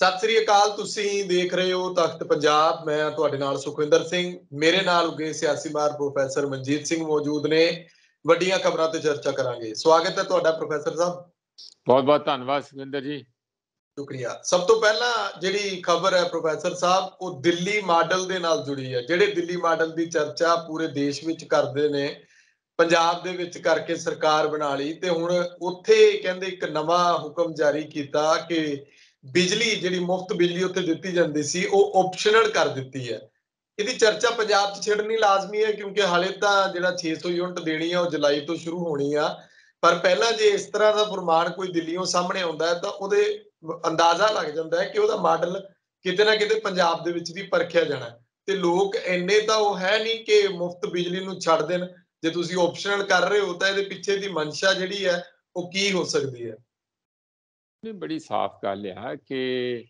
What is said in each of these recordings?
ਸਤਿ ਸ੍ਰੀ ਅਕਾਲ ਤੁਸੀਂ ਦੇਖ ਰਹੇ ਹੋ ਤਖਤ ਪੰਜਾਬ ਮੈਂ ਤੁਹਾਡੇ ਨਾਲ ਸੁਖਵਿੰਦਰ ਸਿੰਘ ਮੇਰੇ ਨਾਲ ਉਗੇ ਸਿਆਸੀ ਮਾਰ ਪ੍ਰੋਫੈਸਰ ਮਨਜੀਤ ਸਿੰਘ ਮੌਜੂਦ ਨੇ ਵੱਡੀਆਂ ਖਬਰਾਂ ਤੇ ਚਰਚਾ ਕਰਾਂਗੇ ਸਵਾਗਤ ਹੈ ਤੁਹਾਡਾ ਪ੍ਰੋਫੈਸਰ ਸਾਹਿਬ ਬਹੁਤ ਬਹੁਤ ਧੰਨਵਾਦ ਸੁਖਵਿੰਦਰ ਜੀ ਸ਼ੁਕਰੀਆ ਸਭ ਤੋਂ ਪਹਿਲਾਂ ਜਿਹੜੀ ਖਬਰ ਹੈ ਪ੍ਰੋਫੈਸਰ ਸਾਹਿਬ ਉਹ ਦਿੱਲੀ ਮਾਡਲ ਦੇ ਨਾਲ ਜੁੜੀ ਹੈ ਜਿਹੜੇ ਦਿੱਲੀ ਮਾਡਲ ਦੀ ਚਰਚਾ ਪੂਰੇ ਦੇਸ਼ ਵਿੱਚ ਕਰਦੇ ਨੇ ਪੰਜਾਬ ਦੇ ਵਿੱਚ ਕਰਕੇ ਸਰਕਾਰ ਬਣਾ ਲਈ ਤੇ ਹੁਣ ਉੱਥੇ ਕਹਿੰਦੇ ਇੱਕ ਨਵਾਂ ਹੁਕਮ ਜਾਰੀ ਕੀਤਾ ਕਿ ਬਿਜਲੀ ਜਿਹੜੀ ਮੁਫਤ ਬਿਜਲੀ ਉੱਥੇ ਦਿੱਤੀ ਜਾਂਦੀ ਸੀ ਉਹ ਆਪਸ਼ਨਲ ਕਰ ਦਿੱਤੀ ਹੈ ਇਹਦੀ ਚਰਚਾ ਪੰਜਾਬ 'ਚ ਛੇੜਨੀ ਲਾਜ਼ਮੀ ਹੈ ਕਿਉਂਕਿ ਹਾਲੇ ਤਾਂ ਜਿਹੜਾ 600 ਯੂਨਿਟ ਦੇਣੀ ਆ ਉਹ ਜੁਲਾਈ ਤੋਂ ਸ਼ੁਰੂ ਹੋਣੀ ਆ ਪਰ ਪਹਿਲਾਂ ਜੇ ਇਸ ਤਰ੍ਹਾਂ ਦਾ ਫਰਮਾਨ ਕੋਈ ਦਿੱਲੀੋਂ ਸਾਹਮਣੇ ਆਉਂਦਾ ਹੈ ਤਾਂ ਉਹਦੇ ਅੰਦਾਜ਼ਾ ਲੱਗ ਜਾਂਦਾ ਹੈ ਕਿ ਉਹਦਾ ਮਾਡਲ ਕਿਤੇ ਨਾ ਕਿਤੇ ਪੰਜਾਬ ਦੇ ਵਿੱਚ ਵੀ ਪਰਖਿਆ ਜਾਣਾ ਤੇ ਲੋਕ ਐਨੇ ਤਾਂ ਉਹ ਹੈ ਨਹੀਂ ਕਿ ਮੁਫਤ ਬਿਜਲੀ ਨੂੰ ਛੱਡ ਦੇਣ ਜੇ ਤੁਸੀਂ ਆਪਸ਼ਨਲ ਕਰ ਰਹੇ ਹੋ ਤਾਂ ਇਹਦੇ ਪਿੱਛੇ ਦੀ ਮਨਸ਼ਾ ਜਿਹੜੀ ਹੈ ਉਹ ਕੀ ਹੋ ਸਕਦੀ ਹੈ ਨੇ ਬੜੀ ਸਾਫ਼ ਗੱਲ ਆ ਕਿ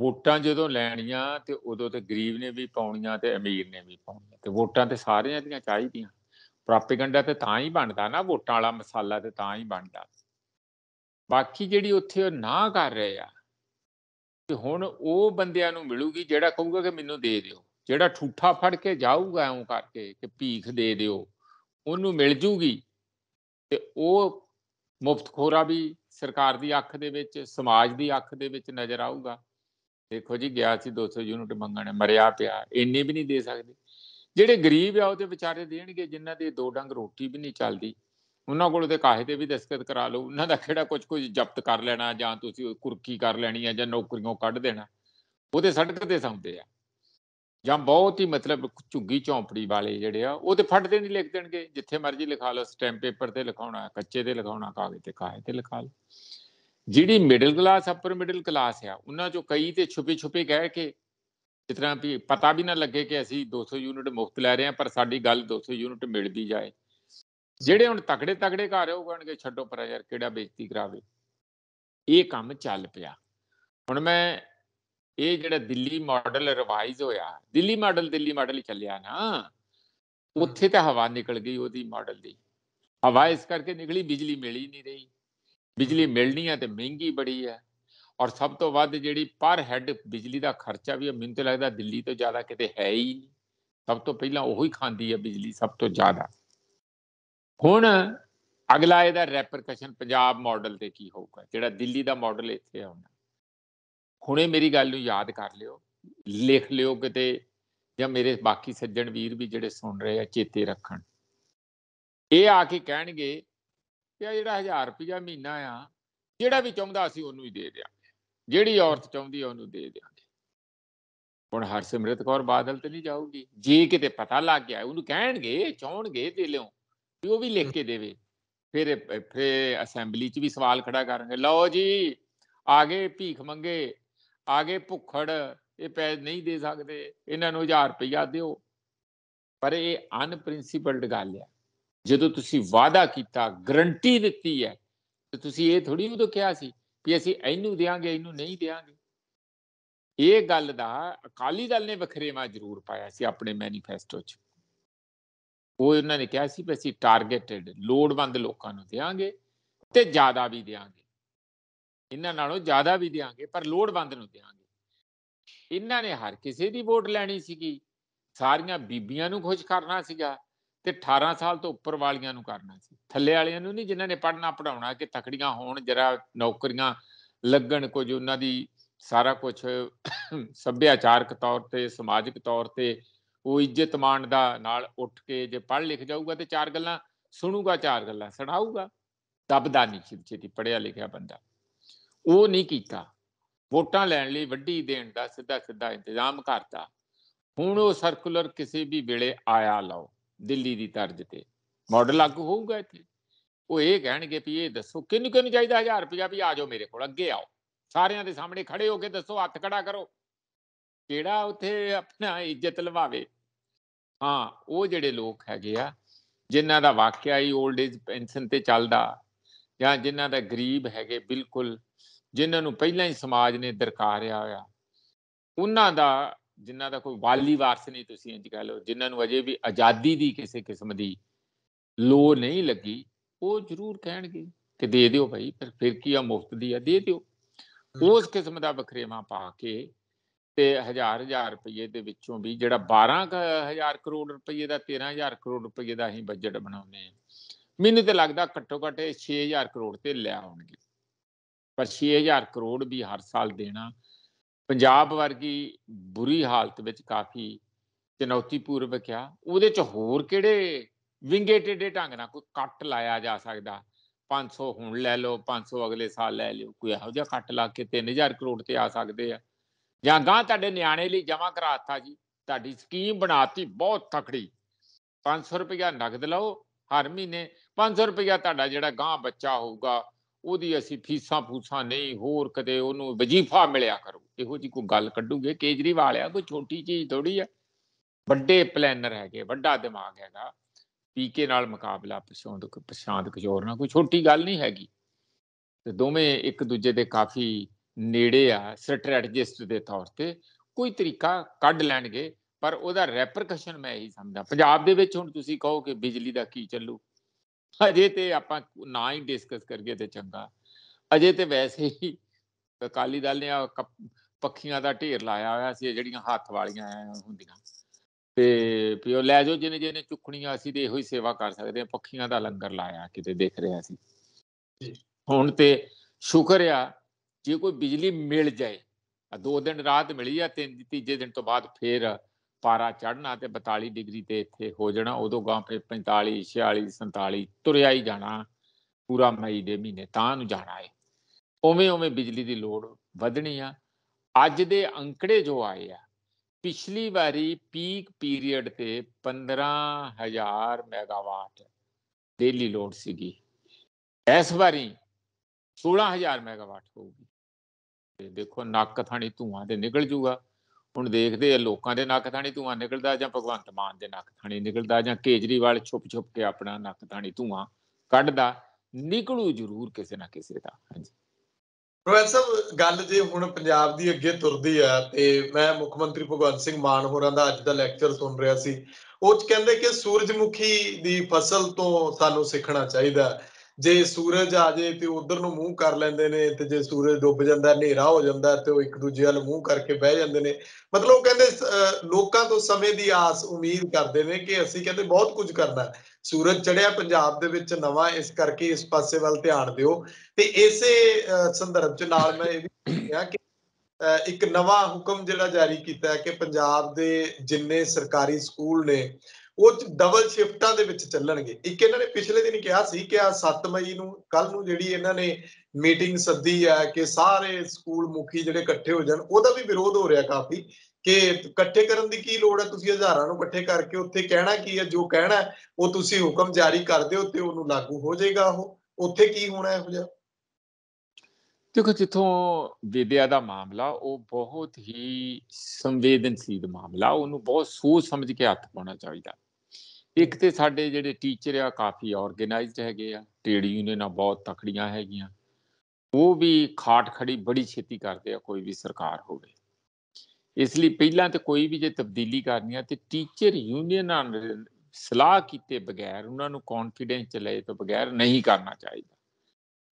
ਵੋਟਾਂ ਜਦੋਂ ਲੈਣੀਆਂ ਤੇ ਉਦੋਂ ਤੇ ਗਰੀਬ ਨੇ ਵੀ ਪਾਉਣੀਆਂ ਤੇ ਅਮੀਰ ਨੇ ਵੀ ਪਾਉਣੀਆਂ ਤੇ ਵੋਟਾਂ ਤੇ ਸਾਰਿਆਂ ਦੀਆਂ ਚਾਹੀਦੀਆਂ ਪ੍ਰੋਪਗੈਂਡਾ ਤੇ ਤਾਂ ਹੀ ਬਣਦਾ ਨਾ ਵੋਟਾਂ ਵਾਲਾ ਮਸਾਲਾ ਤੇ ਤਾਂ ਹੀ ਬਣਦਾ ਬਾਕੀ ਜਿਹੜੀ ਉੱਥੇ ਉਹ ਨਾ ਕਰ ਰਹੇ ਆ ਤੇ ਹੁਣ ਉਹ ਬੰਦਿਆਂ ਨੂੰ ਮਿਲੂਗੀ ਜਿਹੜਾ ਕਹੂਗਾ ਕਿ ਮੈਨੂੰ ਦੇ ਦਿਓ ਜਿਹੜਾ ਠੂਠਾ ਫੜ ਕੇ ਜਾਊਗਾ ਐਉਂ ਕਰਕੇ ਕਿ ਭੀਖ ਦੇ ਦਿਓ ਉਹਨੂੰ ਮਿਲ ਜੂਗੀ ਤੇ ਉਹ ਮੁਫਤ ਵੀ ਸਰਕਾਰ ਦੀ ਅੱਖ ਦੇ ਵਿੱਚ ਸਮਾਜ ਦੀ ਅੱਖ ਦੇ ਵਿੱਚ ਨਜ਼ਰ ਆਊਗਾ ਦੇਖੋ ਜੀ ਗਿਆ ਸੀ 200 ਯੂਨਿਟ ਮੰਗਣ ਮਰਿਆ ਪਿਆ ਇੰਨੇ ਵੀ ਨਹੀਂ ਦੇ ਸਕਦੇ ਜਿਹੜੇ ਗਰੀਬ ਆ ਉਹ ਤੇ ਵਿਚਾਰੇ ਦੇਣਗੇ ਜਿਨ੍ਹਾਂ ਦੇ ਦੋ ਡੰਗ ਰੋਟੀ ਵੀ ਨਹੀਂ ਚੱਲਦੀ ਉਹਨਾਂ ਕੋਲ ਤੇ ਕਾਹੇ ਤੇ ਵੀ ਦਸਕਤ ਕਰਾ ਲਓ ਉਹਨਾਂ ਦਾ ਕਿਹੜਾ ਕੁਝ ਕੁਝ ਜ਼ਬਤ ਕਰ ਲੈਣਾ ਜਾਂ ਤੁਸੀਂ ਕੁਰਕੀ ਕਰ ਲੈਣੀ ਹੈ ਜਾਂ ਨੌਕਰੀਆਂ ਕੱਢ ਦੇਣਾ ਉਹਦੇ ਸੜਕ ਤੇ ਸੌਂਦੇ ਆ ਜਾਂ ਬਹੁਤ ਹੀ ਮਤਲਬ ਝੁੱਗੀ ਝੌਂਪੜੀ ਵਾਲੇ ਜਿਹੜੇ ਆ ਉਹ ਤੇ ਫੜਦੇ ਨਹੀਂ ਲਿਖ ਦੇਣਗੇ ਜਿੱਥੇ ਮਰਜ਼ੀ ਲਿਖਾ ਲਓ ਸਟੈਂਪ ਪੇਪਰ ਤੇ ਲਿਖਾਉਣਾ ਕੱਚੇ ਤੇ ਲਿਖਾਉਣਾ ਕਾਗਜ਼ ਤੇ ਕਾਹੇ ਤੇ ਲਿਖਾ ਲਓ ਜਿਹੜੀ middle class upper middle class ਆ ਉਹਨਾਂ ਚੋਂ ਕਈ ਤੇ ਛੁਪੇ ਛੁਪੇ ਕਹਿ ਕੇ ਜਿਤਨਾ ਵੀ ਪਤਾ ਵੀ ਨਾ ਲੱਗੇ ਕਿ ਅਸੀਂ 200 ਯੂਨਿਟ ਮੁਫਤ ਲੈ ਰਹੇ ਆ ਪਰ ਸਾਡੀ ਗੱਲ 200 ਯੂਨਿਟ ਮਿਲ ਵੀ ਜਾਏ ਜਿਹੜੇ ਹੁਣ ਤਕੜੇ ਤਕੜੇ ਘਰ ਹੋ ਗਣਗੇ ਛੱਡੋ ਪਰ ਯਾਰ ਕਿਹੜਾ ਬੇਇੱਜ਼ਤੀ ਕਰਾਵੇ ਇਹ ਕੰਮ ਚੱਲ ਪਿਆ ਹੁਣ ਮੈਂ ਇਹ ਜਿਹੜਾ ਦਿੱਲੀ ਮਾਡਲ ਰਿਵਾਈਜ਼ ਹੋਇਆ ਦਿੱਲੀ ਮਾਡਲ ਦਿੱਲੀ ਮਾਡਲ ਹੀ ਚੱਲਿਆ ਨਾ ਉੱਥੇ ਤਾਂ ਹਵਾ ਨਿਕਲ ਗਈ ਉਹਦੀ ਮਾਡਲ ਦੀ ਹਵਾ ਇਸ ਕਰਕੇ ਨਿਕਲੀ ਬਿਜਲੀ ਮਿਲ ਹੀ ਨਹੀਂ ਰਹੀ ਬਿਜਲੀ ਮਿਲਣੀ ਆ ਤੇ ਮਹਿੰਗੀ ਬੜੀ ਆ ਔਰ ਸਭ ਤੋਂ ਵੱਧ ਜਿਹੜੀ ਪਰ ਹੈੱਡ ਬਿਜਲੀ ਦਾ ਖਰਚਾ ਵੀ ਮੈਨੂੰ ਤੇ ਲੱਗਦਾ ਦਿੱਲੀ ਤੋਂ ਜ਼ਿਆਦਾ ਕਿਤੇ ਹੈ ਹੀ ਨਹੀਂ ਸਭ ਤੋਂ ਪਹਿਲਾਂ ਉਹ ਹੀ ਖਾਂਦੀ ਹੈ ਬਿਜਲੀ ਸਭ ਤੋਂ ਜ਼ਿਆਦਾ ਹੁਣ ਅਗਲਾ ਇਹਦਾ ਰੈਪਰਕਸ਼ਨ ਪੰਜਾਬ ਮਾਡਲ ਤੇ ਕੀ ਹੋਊਗਾ ਜਿਹੜਾ ਦਿੱਲੀ ਦਾ ਮਾਡਲ ਇੱਥੇ ਆਉਣਾ ਹੁਣੇ ਮੇਰੀ ਗੱਲ ਨੂੰ ਯਾਦ ਕਰ ਲਿਓ ਲਿਖ ਲਿਓ ਕਿਤੇ ਜਾਂ ਮੇਰੇ ਬਾਕੀ ਸੱਜਣ ਵੀਰ ਵੀ ਜਿਹੜੇ ਸੁਣ ਰਹੇ ਆ ਚੇਤੇ ਰੱਖਣ ਇਹ ਆ ਕੇ ਕਹਿਣਗੇ ਕਿ ਆ ਜਿਹੜਾ 1000 ਰੁਪਿਆ ਮਹੀਨਾ ਆ ਜਿਹੜਾ ਵੀ ਚਾਹੁੰਦਾ ਅਸੀਂ ਉਹਨੂੰ ਹੀ ਦੇ ਦਿਆਂਗੇ ਜਿਹੜੀ ਔਰਤ ਚਾਹੁੰਦੀ ਆ ਉਹਨੂੰ ਦੇ ਦਿਆਂਗੇ ਹੁਣ ਹਰਸਿਮਰਤ ਕੌਰ ਬਾਦਲ ਤੇ ਨਹੀਂ ਜਾਊਗੀ ਜੇ ਕਿਤੇ ਪਤਾ ਲੱਗ ਗਿਆ ਉਹਨੂੰ ਕਹਿਣਗੇ ਚਾਹਣਗੇ ਦੇ ਲਿਓ ਵੀ ਉਹ ਵੀ ਲਿਖ ਕੇ ਦੇਵੇ ਫਿਰ ਫਿਰ ਅਸੈਂਬਲੀ 'ਚ ਵੀ ਸਵਾਲ ਖੜਾ ਕਰਾਂਗੇ ਲਓ ਜੀ ਆਗੇ ਭੀਖ ਮੰਗੇ ਆਗੇ ਭੁੱਖੜ ਇਹ ਪੈ ਨਹੀਂ ਦੇ ਸਕਦੇ ਇਹਨਾਂ ਨੂੰ 1000 ਰੁਪਇਆ ਦਿਓ ਪਰ ਇਹ ਅਨਪ੍ਰਿੰਸੀਪਲਡ ਗੱਲ ਹੈ ਜਦੋਂ ਤੁਸੀਂ ਵਾਅਦਾ ਕੀਤਾ ਗਰੰਟੀ ਦਿੱਤੀ ਹੈ ਤੇ ਤੁਸੀਂ ਇਹ ਥੋੜੀ ਉਦੋਂ ਕਿਹਾ ਸੀ ਕਿ ਅਸੀਂ ਇਹਨੂੰ ਦੇਾਂਗੇ ਇਹਨੂੰ ਨਹੀਂ ਦੇਾਂਗੇ ਇਹ ਗੱਲ ਦਾ ਅਕਾਲੀ ਦਲ ਨੇ ਵਖਰੇਵਾ ਜ਼ਰੂਰ ਪਾਇਆ ਸੀ ਆਪਣੇ ਮੈਨੀਫੈਸਟੋ 'ਚ ਉਹ ਇਹਨਾਂ ਨੇ ਕਿਹਾ ਸੀ ਕਿ ਅਸੀਂ ਟਾਰਗੇਟਡ ਲੋੜਵੰਦ ਲੋਕਾਂ ਨੂੰ ਦੇਾਂਗੇ ਤੇ ਜ਼ਿਆਦਾ ਵੀ ਦੇਾਂਗੇ ਇਹਨਾਂ ਨਾਲੋਂ ਜ਼ਿਆਦਾ ਵੀ ਦੇਾਂਗੇ ਪਰ ਲੋੜਵੰਦ ਨੂੰ ਦੇਾਂਗੇ ਇਹਨਾਂ ਨੇ ਹਰ ਕਿਸੇ ਦੀ ਵੋਟ ਲੈਣੀ ਸੀਗੀ ਸਾਰੀਆਂ ਬੀਬੀਆਂ ਨੂੰ ਖੁਸ਼ ਕਰਨਾ ਸੀਗਾ ਤੇ 18 ਸਾਲ ਤੋਂ ਉੱਪਰ ਵਾਲੀਆਂ ਨੂੰ ਕਰਨਾ ਸੀ ਥੱਲੇ ਵਾਲਿਆਂ ਨੂੰ ਨਹੀਂ ਜਿਨ੍ਹਾਂ ਨੇ ਪੜਨਾ ਪੜਾਉਣਾ ਕਿ ਤਕੜੀਆਂ ਹੋਣ ਜਰਾ ਨੌਕਰੀਆਂ ਲੱਗਣ ਕੁਝ ਉਹਨਾਂ ਦੀ ਸਾਰਾ ਕੁਝ ਸੱਭਿਆਚਾਰਕ ਤੌਰ ਤੇ ਸਮਾਜਿਕ ਤੌਰ ਤੇ ਉਹ ਇੱਜ਼ਤ ਮਾਣ ਦਾ ਨਾਲ ਉੱਠ ਕੇ ਜੇ ਪੜ ਲਿਖ ਜਾਊਗਾ ਤੇ ਚਾਰ ਗੱਲਾਂ ਸੁਣੂਗਾ ਚਾਰ ਗੱਲਾਂ ਸੁਣਾਊਗਾ ਦਬਦਾ ਨਹੀਂ ਛੇਤੀ ਪੜਿਆ ਲਿਖਿਆ ਬੰਦਾ ਉਹ ਨਹੀਂ ਕੀਤਾ ਵੋਟਾਂ ਲੈਣ ਲਈ ਵੱਡੀ ਦੇਣ ਦਾ ਸਿੱਧਾ ਸਿੱਧਾ ਇੰਤਜ਼ਾਮ ਕਰਤਾ ਹੁਣ ਉਹ ਸਰਕੂਲਰ ਕਿਸੇ ਵੀ ਵੇਲੇ ਆਇਆ ਲਾਓ ਦਿੱਲੀ ਦੀ ਤਰਜ਼ ਤੇ ਮਾਡਲ ਲਾਗੂ ਹੋਊਗਾ ਇੱਥੇ ਉਹ ਇਹ ਕਹਿਣਗੇ ਵੀ ਇਹ ਦੱਸੋ ਕਿੰਨੇ ਕਿੰਨੇ ਚਾਹੀਦਾ 1000 ਰੁਪਇਆ ਵੀ ਆ ਜਾਓ ਮੇਰੇ ਕੋਲ ਅੱਗੇ ਆਓ ਸਾਰਿਆਂ ਦੇ ਸਾਹਮਣੇ ਖੜੇ ਹੋ ਕੇ ਦੱਸੋ ਹੱਥ ਖੜਾ ਕਰੋ ਕਿਹੜਾ ਉੱਥੇ ਆਪਣਾ ਇੱਜ਼ਤ ਲਵਾਵੇ ਹਾਂ ਉਹ ਜਿਹੜੇ ਲੋਕ ਹੈਗੇ ਆ ਜਿਨ੍ਹਾਂ ਦਾ ਵਾਕਿਆ ਹੀ 올ਡ ਏਜ ਪੈਨਸ਼ਨ ਤੇ ਚੱਲਦਾ ਜਾਂ ਜਿਨ੍ਹਾਂ ਦਾ ਗਰੀਬ ਹੈਗੇ ਬਿਲਕੁਲ ਜਿਨ੍ਹਾਂ ਨੂੰ ਪਹਿਲਾਂ ਹੀ ਸਮਾਜ ਨੇ ਦਰਕਾਰਿਆ ਹੋਇਆ ਉਹਨਾਂ ਦਾ ਜਿਨ੍ਹਾਂ ਦਾ ਕੋਈ ਵਾਲੀ ਵਾਰਸ ਨਹੀਂ ਤੁਸੀਂ ਇੰਜ ਕਹ ਲਓ ਜਿਨ੍ਹਾਂ ਨੂੰ ਅਜੇ ਵੀ ਆਜ਼ਾਦੀ ਦੀ ਕਿਸੇ ਕਿਸਮ ਦੀ ਲੋ ਨਹੀਂ ਲੱਗੀ ਉਹ ਜ਼ਰੂਰ ਕਹਿਣਗੇ ਕਿ ਦੇ ਦਿਓ ਭਾਈ ਪਰ ਫਿਰ ਕੀ ਆ ਮੁਫਤ ਦੀ ਆ ਦੇ ਦਿਓ ਉਸ ਕਿਸਮ ਦਾ ਬਖਰੇਵਾ ਪਾ ਕੇ ਤੇ ਹਜ਼ਾਰ ਹਜ਼ਾਰ ਰੁਪਏ ਦੇ ਵਿੱਚੋਂ ਵੀ ਜਿਹੜਾ 12000 ਕਰੋੜ ਰੁਪਏ ਦਾ 13000 ਕਰੋੜ ਰੁਪਏ ਦਾ ਅਸੀਂ ਬਜਟ ਬਣਾਉਨੇ ਆ ਮੈਨੂੰ ਤੇ ਲੱਗਦਾ ਘੱਟੋ ਘੱਟ 6000 ਕਰੋੜ ਤੇ ਲੈ ਆਉਣਗੇ ਪਰ 6000 ਕਰੋੜ ਵੀ ਹਰ ਸਾਲ ਦੇਣਾ ਪੰਜਾਬ ਵਰਗੀ ਬੁਰੀ ਹਾਲਤ ਵਿੱਚ ਕਾਫੀ ਚੁਣੌਤੀਪੂਰਵਕ ਆ ਉਹਦੇ ਚ ਹੋਰ ਕਿਹੜੇ ਵਿੰਗੇ ਟੇਡੇ ਢੰਗ ਨਾਲ ਕੋਈ ਕੱਟ ਲਾਇਆ ਜਾ ਸਕਦਾ 500 ਹੁਣ ਲੈ ਲਓ 500 ਅਗਲੇ ਸਾਲ ਲੈ ਲਿਓ ਕੋਈ ਇਹੋ ਜਿਹਾ ਕੱਟ ਲਾ ਕੇ 3000 ਕਰੋੜ ਤੇ ਆ ਸਕਦੇ ਆ ਜਾਂ ਗਾਂ ਤੁਹਾਡੇ ਨਿਆਣੇ ਲਈ ਜਮਾ ਕਰਾਤਾ ਜੀ ਤੁਹਾਡੀ ਸਕੀਮ ਬਣਾਤੀ ਬਹੁਤ ਤਕੜੀ 500 ਰੁਪਇਆ ਨਗਦ ਲਓ ਹਰ ਮਹੀਨੇ 500 ਰੁਪਇਆ ਤੁਹਾਡਾ ਜਿਹੜਾ ਗਾਂ ਬੱਚਾ ਹੋਊਗਾ ਉਹਦੀ ਅਸੀਂ ਫੀਸਾਂ ਫੂਸਾਂ ਨਹੀਂ ਹੋਰ ਕਦੇ ਉਹਨੂੰ ਵਜੀਫਾ ਮਿਲਿਆ ਕਰੂ ਇਹੋ ਜੀ ਕੋਈ ਗੱਲ ਕੱਢੂਗੇ ਕੇਜਰੀਵਾਲ ਆ ਕੋਈ ਛੋਟੀ ਚੀਜ਼ ਥੋੜੀ ਆ ਵੱਡੇ ਪਲੈਨਰ ਹੈਗੇ ਵੱਡਾ ਦਿਮਾਗ ਹੈਗਾ ਪੀਕੇ ਨਾਲ ਮੁਕਾਬਲਾ ਪਸੰਦ ਪਸੰਦ ਕਿਸ਼ੋਰ ਨਾਲ ਕੋਈ ਛੋਟੀ ਗੱਲ ਨਹੀਂ ਹੈਗੀ ਤੇ ਦੋਵੇਂ ਇੱਕ ਦੂਜੇ ਦੇ ਕਾਫੀ ਨੇੜੇ ਆ ਸਟ੍ਰੈਟਜਿਸਟ ਦੇ ਤੌਰ ਤੇ ਕੋਈ ਤਰੀਕਾ ਕੱਢ ਲੈਣਗੇ ਪਰ ਉਹਦਾ ਰੈਪਰਕਸ਼ਨ ਮੈਂ ਇਹੀ ਸਮਝਦਾ ਪੰਜਾਬ ਦੇ ਵਿੱਚ ਹੁਣ ਤੁਸੀਂ ਕਹੋ ਕਿ ਬਿਜਲੀ ਦਾ ਕੀ ਚੱਲੂ ਅਜੇ ਤੇ ਆਪਾਂ ਨਾ ਹੀ ਡਿਸਕਸ ਕਰਕੇ ਤੇ ਚੰਗਾ ਅਜੇ ਤੇ ਵੈਸੇ ਹੀ ਅਕਾਲੀ ਦਲ ਨੇ ਪੱਖੀਆਂ ਦਾ ਢੇਰ ਲਾਇਆ ਹੋਇਆ ਸੀ ਜਿਹੜੀਆਂ ਹੱਥ ਵਾਲੀਆਂ ਹੁੰਦੀਆਂ ਤੇ ਪਿਓ ਲੈ ਜੋ ਜਿਹਨੇ ਜਿਹਨੇ ਚੁੱਕਣੀਆਂ ਅਸੀਂ ਤੇ ਇਹੋ ਹੀ ਸੇਵਾ ਕਰ ਸਕਦੇ ਆ ਪੱਖੀਆਂ ਦਾ ਲੰਗਰ ਲਾਇਆ ਕਿਤੇ ਦੇਖ ਰਿਹਾ ਸੀ ਹੁਣ ਤੇ ਸ਼ੁਕਰ ਆ ਜੇ ਕੋਈ ਬਿਜਲੀ ਮਿਲ ਜਾਏ ਆ ਦੋ ਦਿਨ ਰਾਤ ਮਿਲੀ ਆ ਤਿੰਨ ਤੀਜੇ ਦਿਨ ਤੋਂ ਬਾਅਦ ਫੇਰ ਪਾਰਾ ਚੜਨਾ ਤੇ 42 ਡਿਗਰੀ ਤੇ ਇੱਥੇ ਹੋ ਜਾਣਾ ਉਦੋਂ ਗਾਂ ਫਿਰ 45 46 47 ਤੁਰਿਆ ਹੀ ਜਾਣਾ ਪੂਰਾ ਮਈ ਦੇ ਮਹੀਨੇ ਤਾਂ ਨੂੰ ਜਾਣਾ ਹੈ ਉਵੇਂ ਉਵੇਂ ਬਿਜਲੀ ਦੀ ਲੋੜ ਵਧਣੀ ਆ ਅੱਜ ਦੇ ਅੰਕੜੇ ਜੋ ਆਏ ਆ ਪਿਛਲੀ ਵਾਰੀ ਪੀਕ ਪੀਰੀਅਡ ਤੇ 15000 ਮੈਗਾਵਾਟ ਡੇਲੀ ਲੋਡ ਸੀਗੀ ਇਸ ਵਾਰੀ 16000 ਮੈਗਾਵਾਟ ਹੋਊਗੀ ਤੇ ਦੇਖੋ ਨੱਕ ਥਾਣੀ ਧੂਆਂ ਤੇ ਨਿਕਲ ਜੂਗਾ ਹੁਣ ਦੇਖਦੇ ਆ ਲੋਕਾਂ ਦੇ ਨੱਕ ਥਾਣੀ ਧੂਆਂ ਨਿਕਲਦਾ ਜਾਂ ਭਗਵੰਤ ਮਾਨ ਦੇ ਨੱਕ ਥਾਣੀ ਨਿਕਲਦਾ ਜਾਂ ਕੇਜਰੀਵਾਲ ਛੁੱਪ ਛੁੱਪ ਕੇ ਆਪਣਾ ਨੱਕ ਥਾਣੀ ਧੂਆਂ ਕੱਢਦਾ ਨਿਕਲੂ ਜ਼ਰੂਰ ਕਿਸੇ ਨਾ ਕਿਸੇ ਦਾ ਹਾਂਜੀ ਪ੍ਰੋਫੈਸਰ ਗੱਲ ਜੇ ਹੁਣ ਪੰਜਾਬ ਦੀ ਅੱਗੇ ਤੁਰਦੀ ਆ ਤੇ ਮੈਂ ਮੁੱਖ ਮੰਤਰੀ ਭਗਵੰਤ ਸਿੰਘ ਮਾਨ ਹੋਰਾਂ ਦਾ ਅੱਜ ਦਾ ਲੈਕਚਰ ਸੁਣ ਰਿਹਾ ਸੀ ਉਹ ਕਹਿੰਦੇ ਕਿ ਸੂਰਜਮੁਖੀ ਦੀ ਫਸਲ ਤੋਂ ਸਾਨੂੰ ਸਿੱਖਣਾ ਚਾਹੀਦਾ ਜੇ ਸੂਰਜ ਆ ਜੇ ਤੇ ਉਧਰ ਨੂੰ ਮੂੰਹ ਕਰ ਲੈਂਦੇ ਨੇ ਤੇ ਜੇ ਸੂਰਜ ਡੁੱਬ ਜਾਂਦਾ ਹਨੇਰਾ ਹੋ ਜਾਂਦਾ ਤੇ ਉਹ ਇੱਕ ਦੂਜੇ ਵੱਲ ਮੂੰਹ ਕਰਕੇ ਬਹਿ ਜਾਂਦੇ ਨੇ ਮਤਲਬ ਉਹ ਕਹਿੰਦੇ ਲੋਕਾਂ ਤੋਂ ਸਮੇਂ ਦੀ ਆਸ ਉਮੀਦ ਕਰਦੇ ਨੇ ਕਿ ਅਸੀਂ ਕਹਿੰਦੇ ਬਹੁਤ ਕੁਝ ਕਰਨਾ ਸੂਰਜ ਚੜਿਆ ਪੰਜਾਬ ਦੇ ਵਿੱਚ ਨਵਾਂ ਇਸ ਕਰਕੇ ਇਸ ਪਾਸੇ ਵੱਲ ਧਿਆਨ ਦਿਓ ਤੇ ਇਸੇ ਸੰਦਰਭ ਚ ਨਾਲ ਮੈਂ ਇਹ ਵੀ ਕਿਹਾ ਕਿ ਇੱਕ ਨਵਾਂ ਹੁਕਮ ਜਿਹੜਾ ਜਾਰੀ ਕੀਤਾ ਹੈ ਕਿ ਪੰਜਾਬ ਦੇ ਜਿੰਨੇ ਸਰਕਾਰੀ ਸਕੂਲ ਨੇ ਉਹ ਡਬਲ ਸ਼ਿਫਟਾਂ ਦੇ ਵਿੱਚ ਚੱਲਣਗੇ ਇੱਕ ਇਹਨਾਂ ਨੇ ਪਿਛਲੇ ਦਿਨ ਕਿਹਾ ਸੀ ਕਿ ਆ 7 ਮਈ ਨੂੰ ਕੱਲ ਨੂੰ ਜਿਹੜੀ ਇਹਨਾਂ ਨੇ ਮੀਟਿੰਗ ਸੱਦੀ ਆ ਕਿ ਸਾਰੇ ਸਕੂਲ ਮੁਖੀ ਜਿਹੜੇ ਇਕੱਠੇ ਹੋ ਜਾਣ ਉਹਦਾ ਵੀ ਵਿਰੋਧ ਹੋ ਰਿਹਾ ਕਾਫੀ ਕਿ ਇਕੱਠੇ ਕਰਨ ਦੀ ਕੀ ਲੋੜ ਹੈ ਤੁਸੀਂ ਹਜ਼ਾਰਾਂ ਨੂੰ ਇਕੱਠੇ ਕਰਕੇ ਉੱਥੇ ਕਹਿਣਾ ਕੀ ਹੈ ਜੋ ਕਹਿਣਾ ਉਹ ਤੁਸੀਂ ਹੁਕਮ ਜਾਰੀ ਕਰ ਦਿਓ ਤੇ ਉਹਨੂੰ ਲਾਗੂ ਹੋ ਜਾਏਗਾ ਉਹ ਉੱਥੇ ਕੀ ਹੋਣਾ ਇਹੋ ਜਿਹਾ ਦੇਖੋ ਜਿੱਥੋਂ ਵਿਦਿਆ ਦਾ ਮਾਮਲਾ ਉਹ ਬਹੁਤ ਹੀ ਸੰਵੇਦਨਸ਼ੀਲ ਮਾਮਲਾ ਉਹਨੂੰ ਬਹੁਤ ਸੋਚ ਸਮਝ ਕੇ ਹੱਥ ਪਾਉਣਾ ਚਾਹੀਦਾ ਇੱਕ ਤੇ ਸਾਡੇ ਜਿਹੜੇ ਟੀਚਰ ਆ ਕਾਫੀ ਆਰਗੇਨਾਈਜ਼ਡ ਹੈਗੇ ਆ ਟ੍ਰੇਡ ਯੂਨੀਅਨਾਂ ਬਹੁਤ ਤਕੜੀਆਂ ਹੈਗੀਆਂ ਉਹ ਵੀ ਖਾਟ ਖੜੀ ਬੜੀ ਛੇਤੀ ਕਰਦੇ ਆ ਕੋਈ ਵੀ ਸਰਕਾਰ ਹੋਵੇ ਇਸ ਲਈ ਪਹਿਲਾਂ ਤੇ ਕੋਈ ਵੀ ਜੇ ਤਬਦੀਲੀ ਕਰਨੀ ਆ ਤੇ ਟੀਚਰ ਯੂਨੀਅਨਾਂ ਸਲਾਹ ਕੀਤੇ ਬਗੈਰ ਉਹਨਾਂ ਨੂੰ ਕੌਨਫੀਡੈਂਸ ਚ ਲਏ ਤੋਂ ਬਗੈਰ ਨਹੀਂ ਕਰਨਾ ਚਾਹੀਦਾ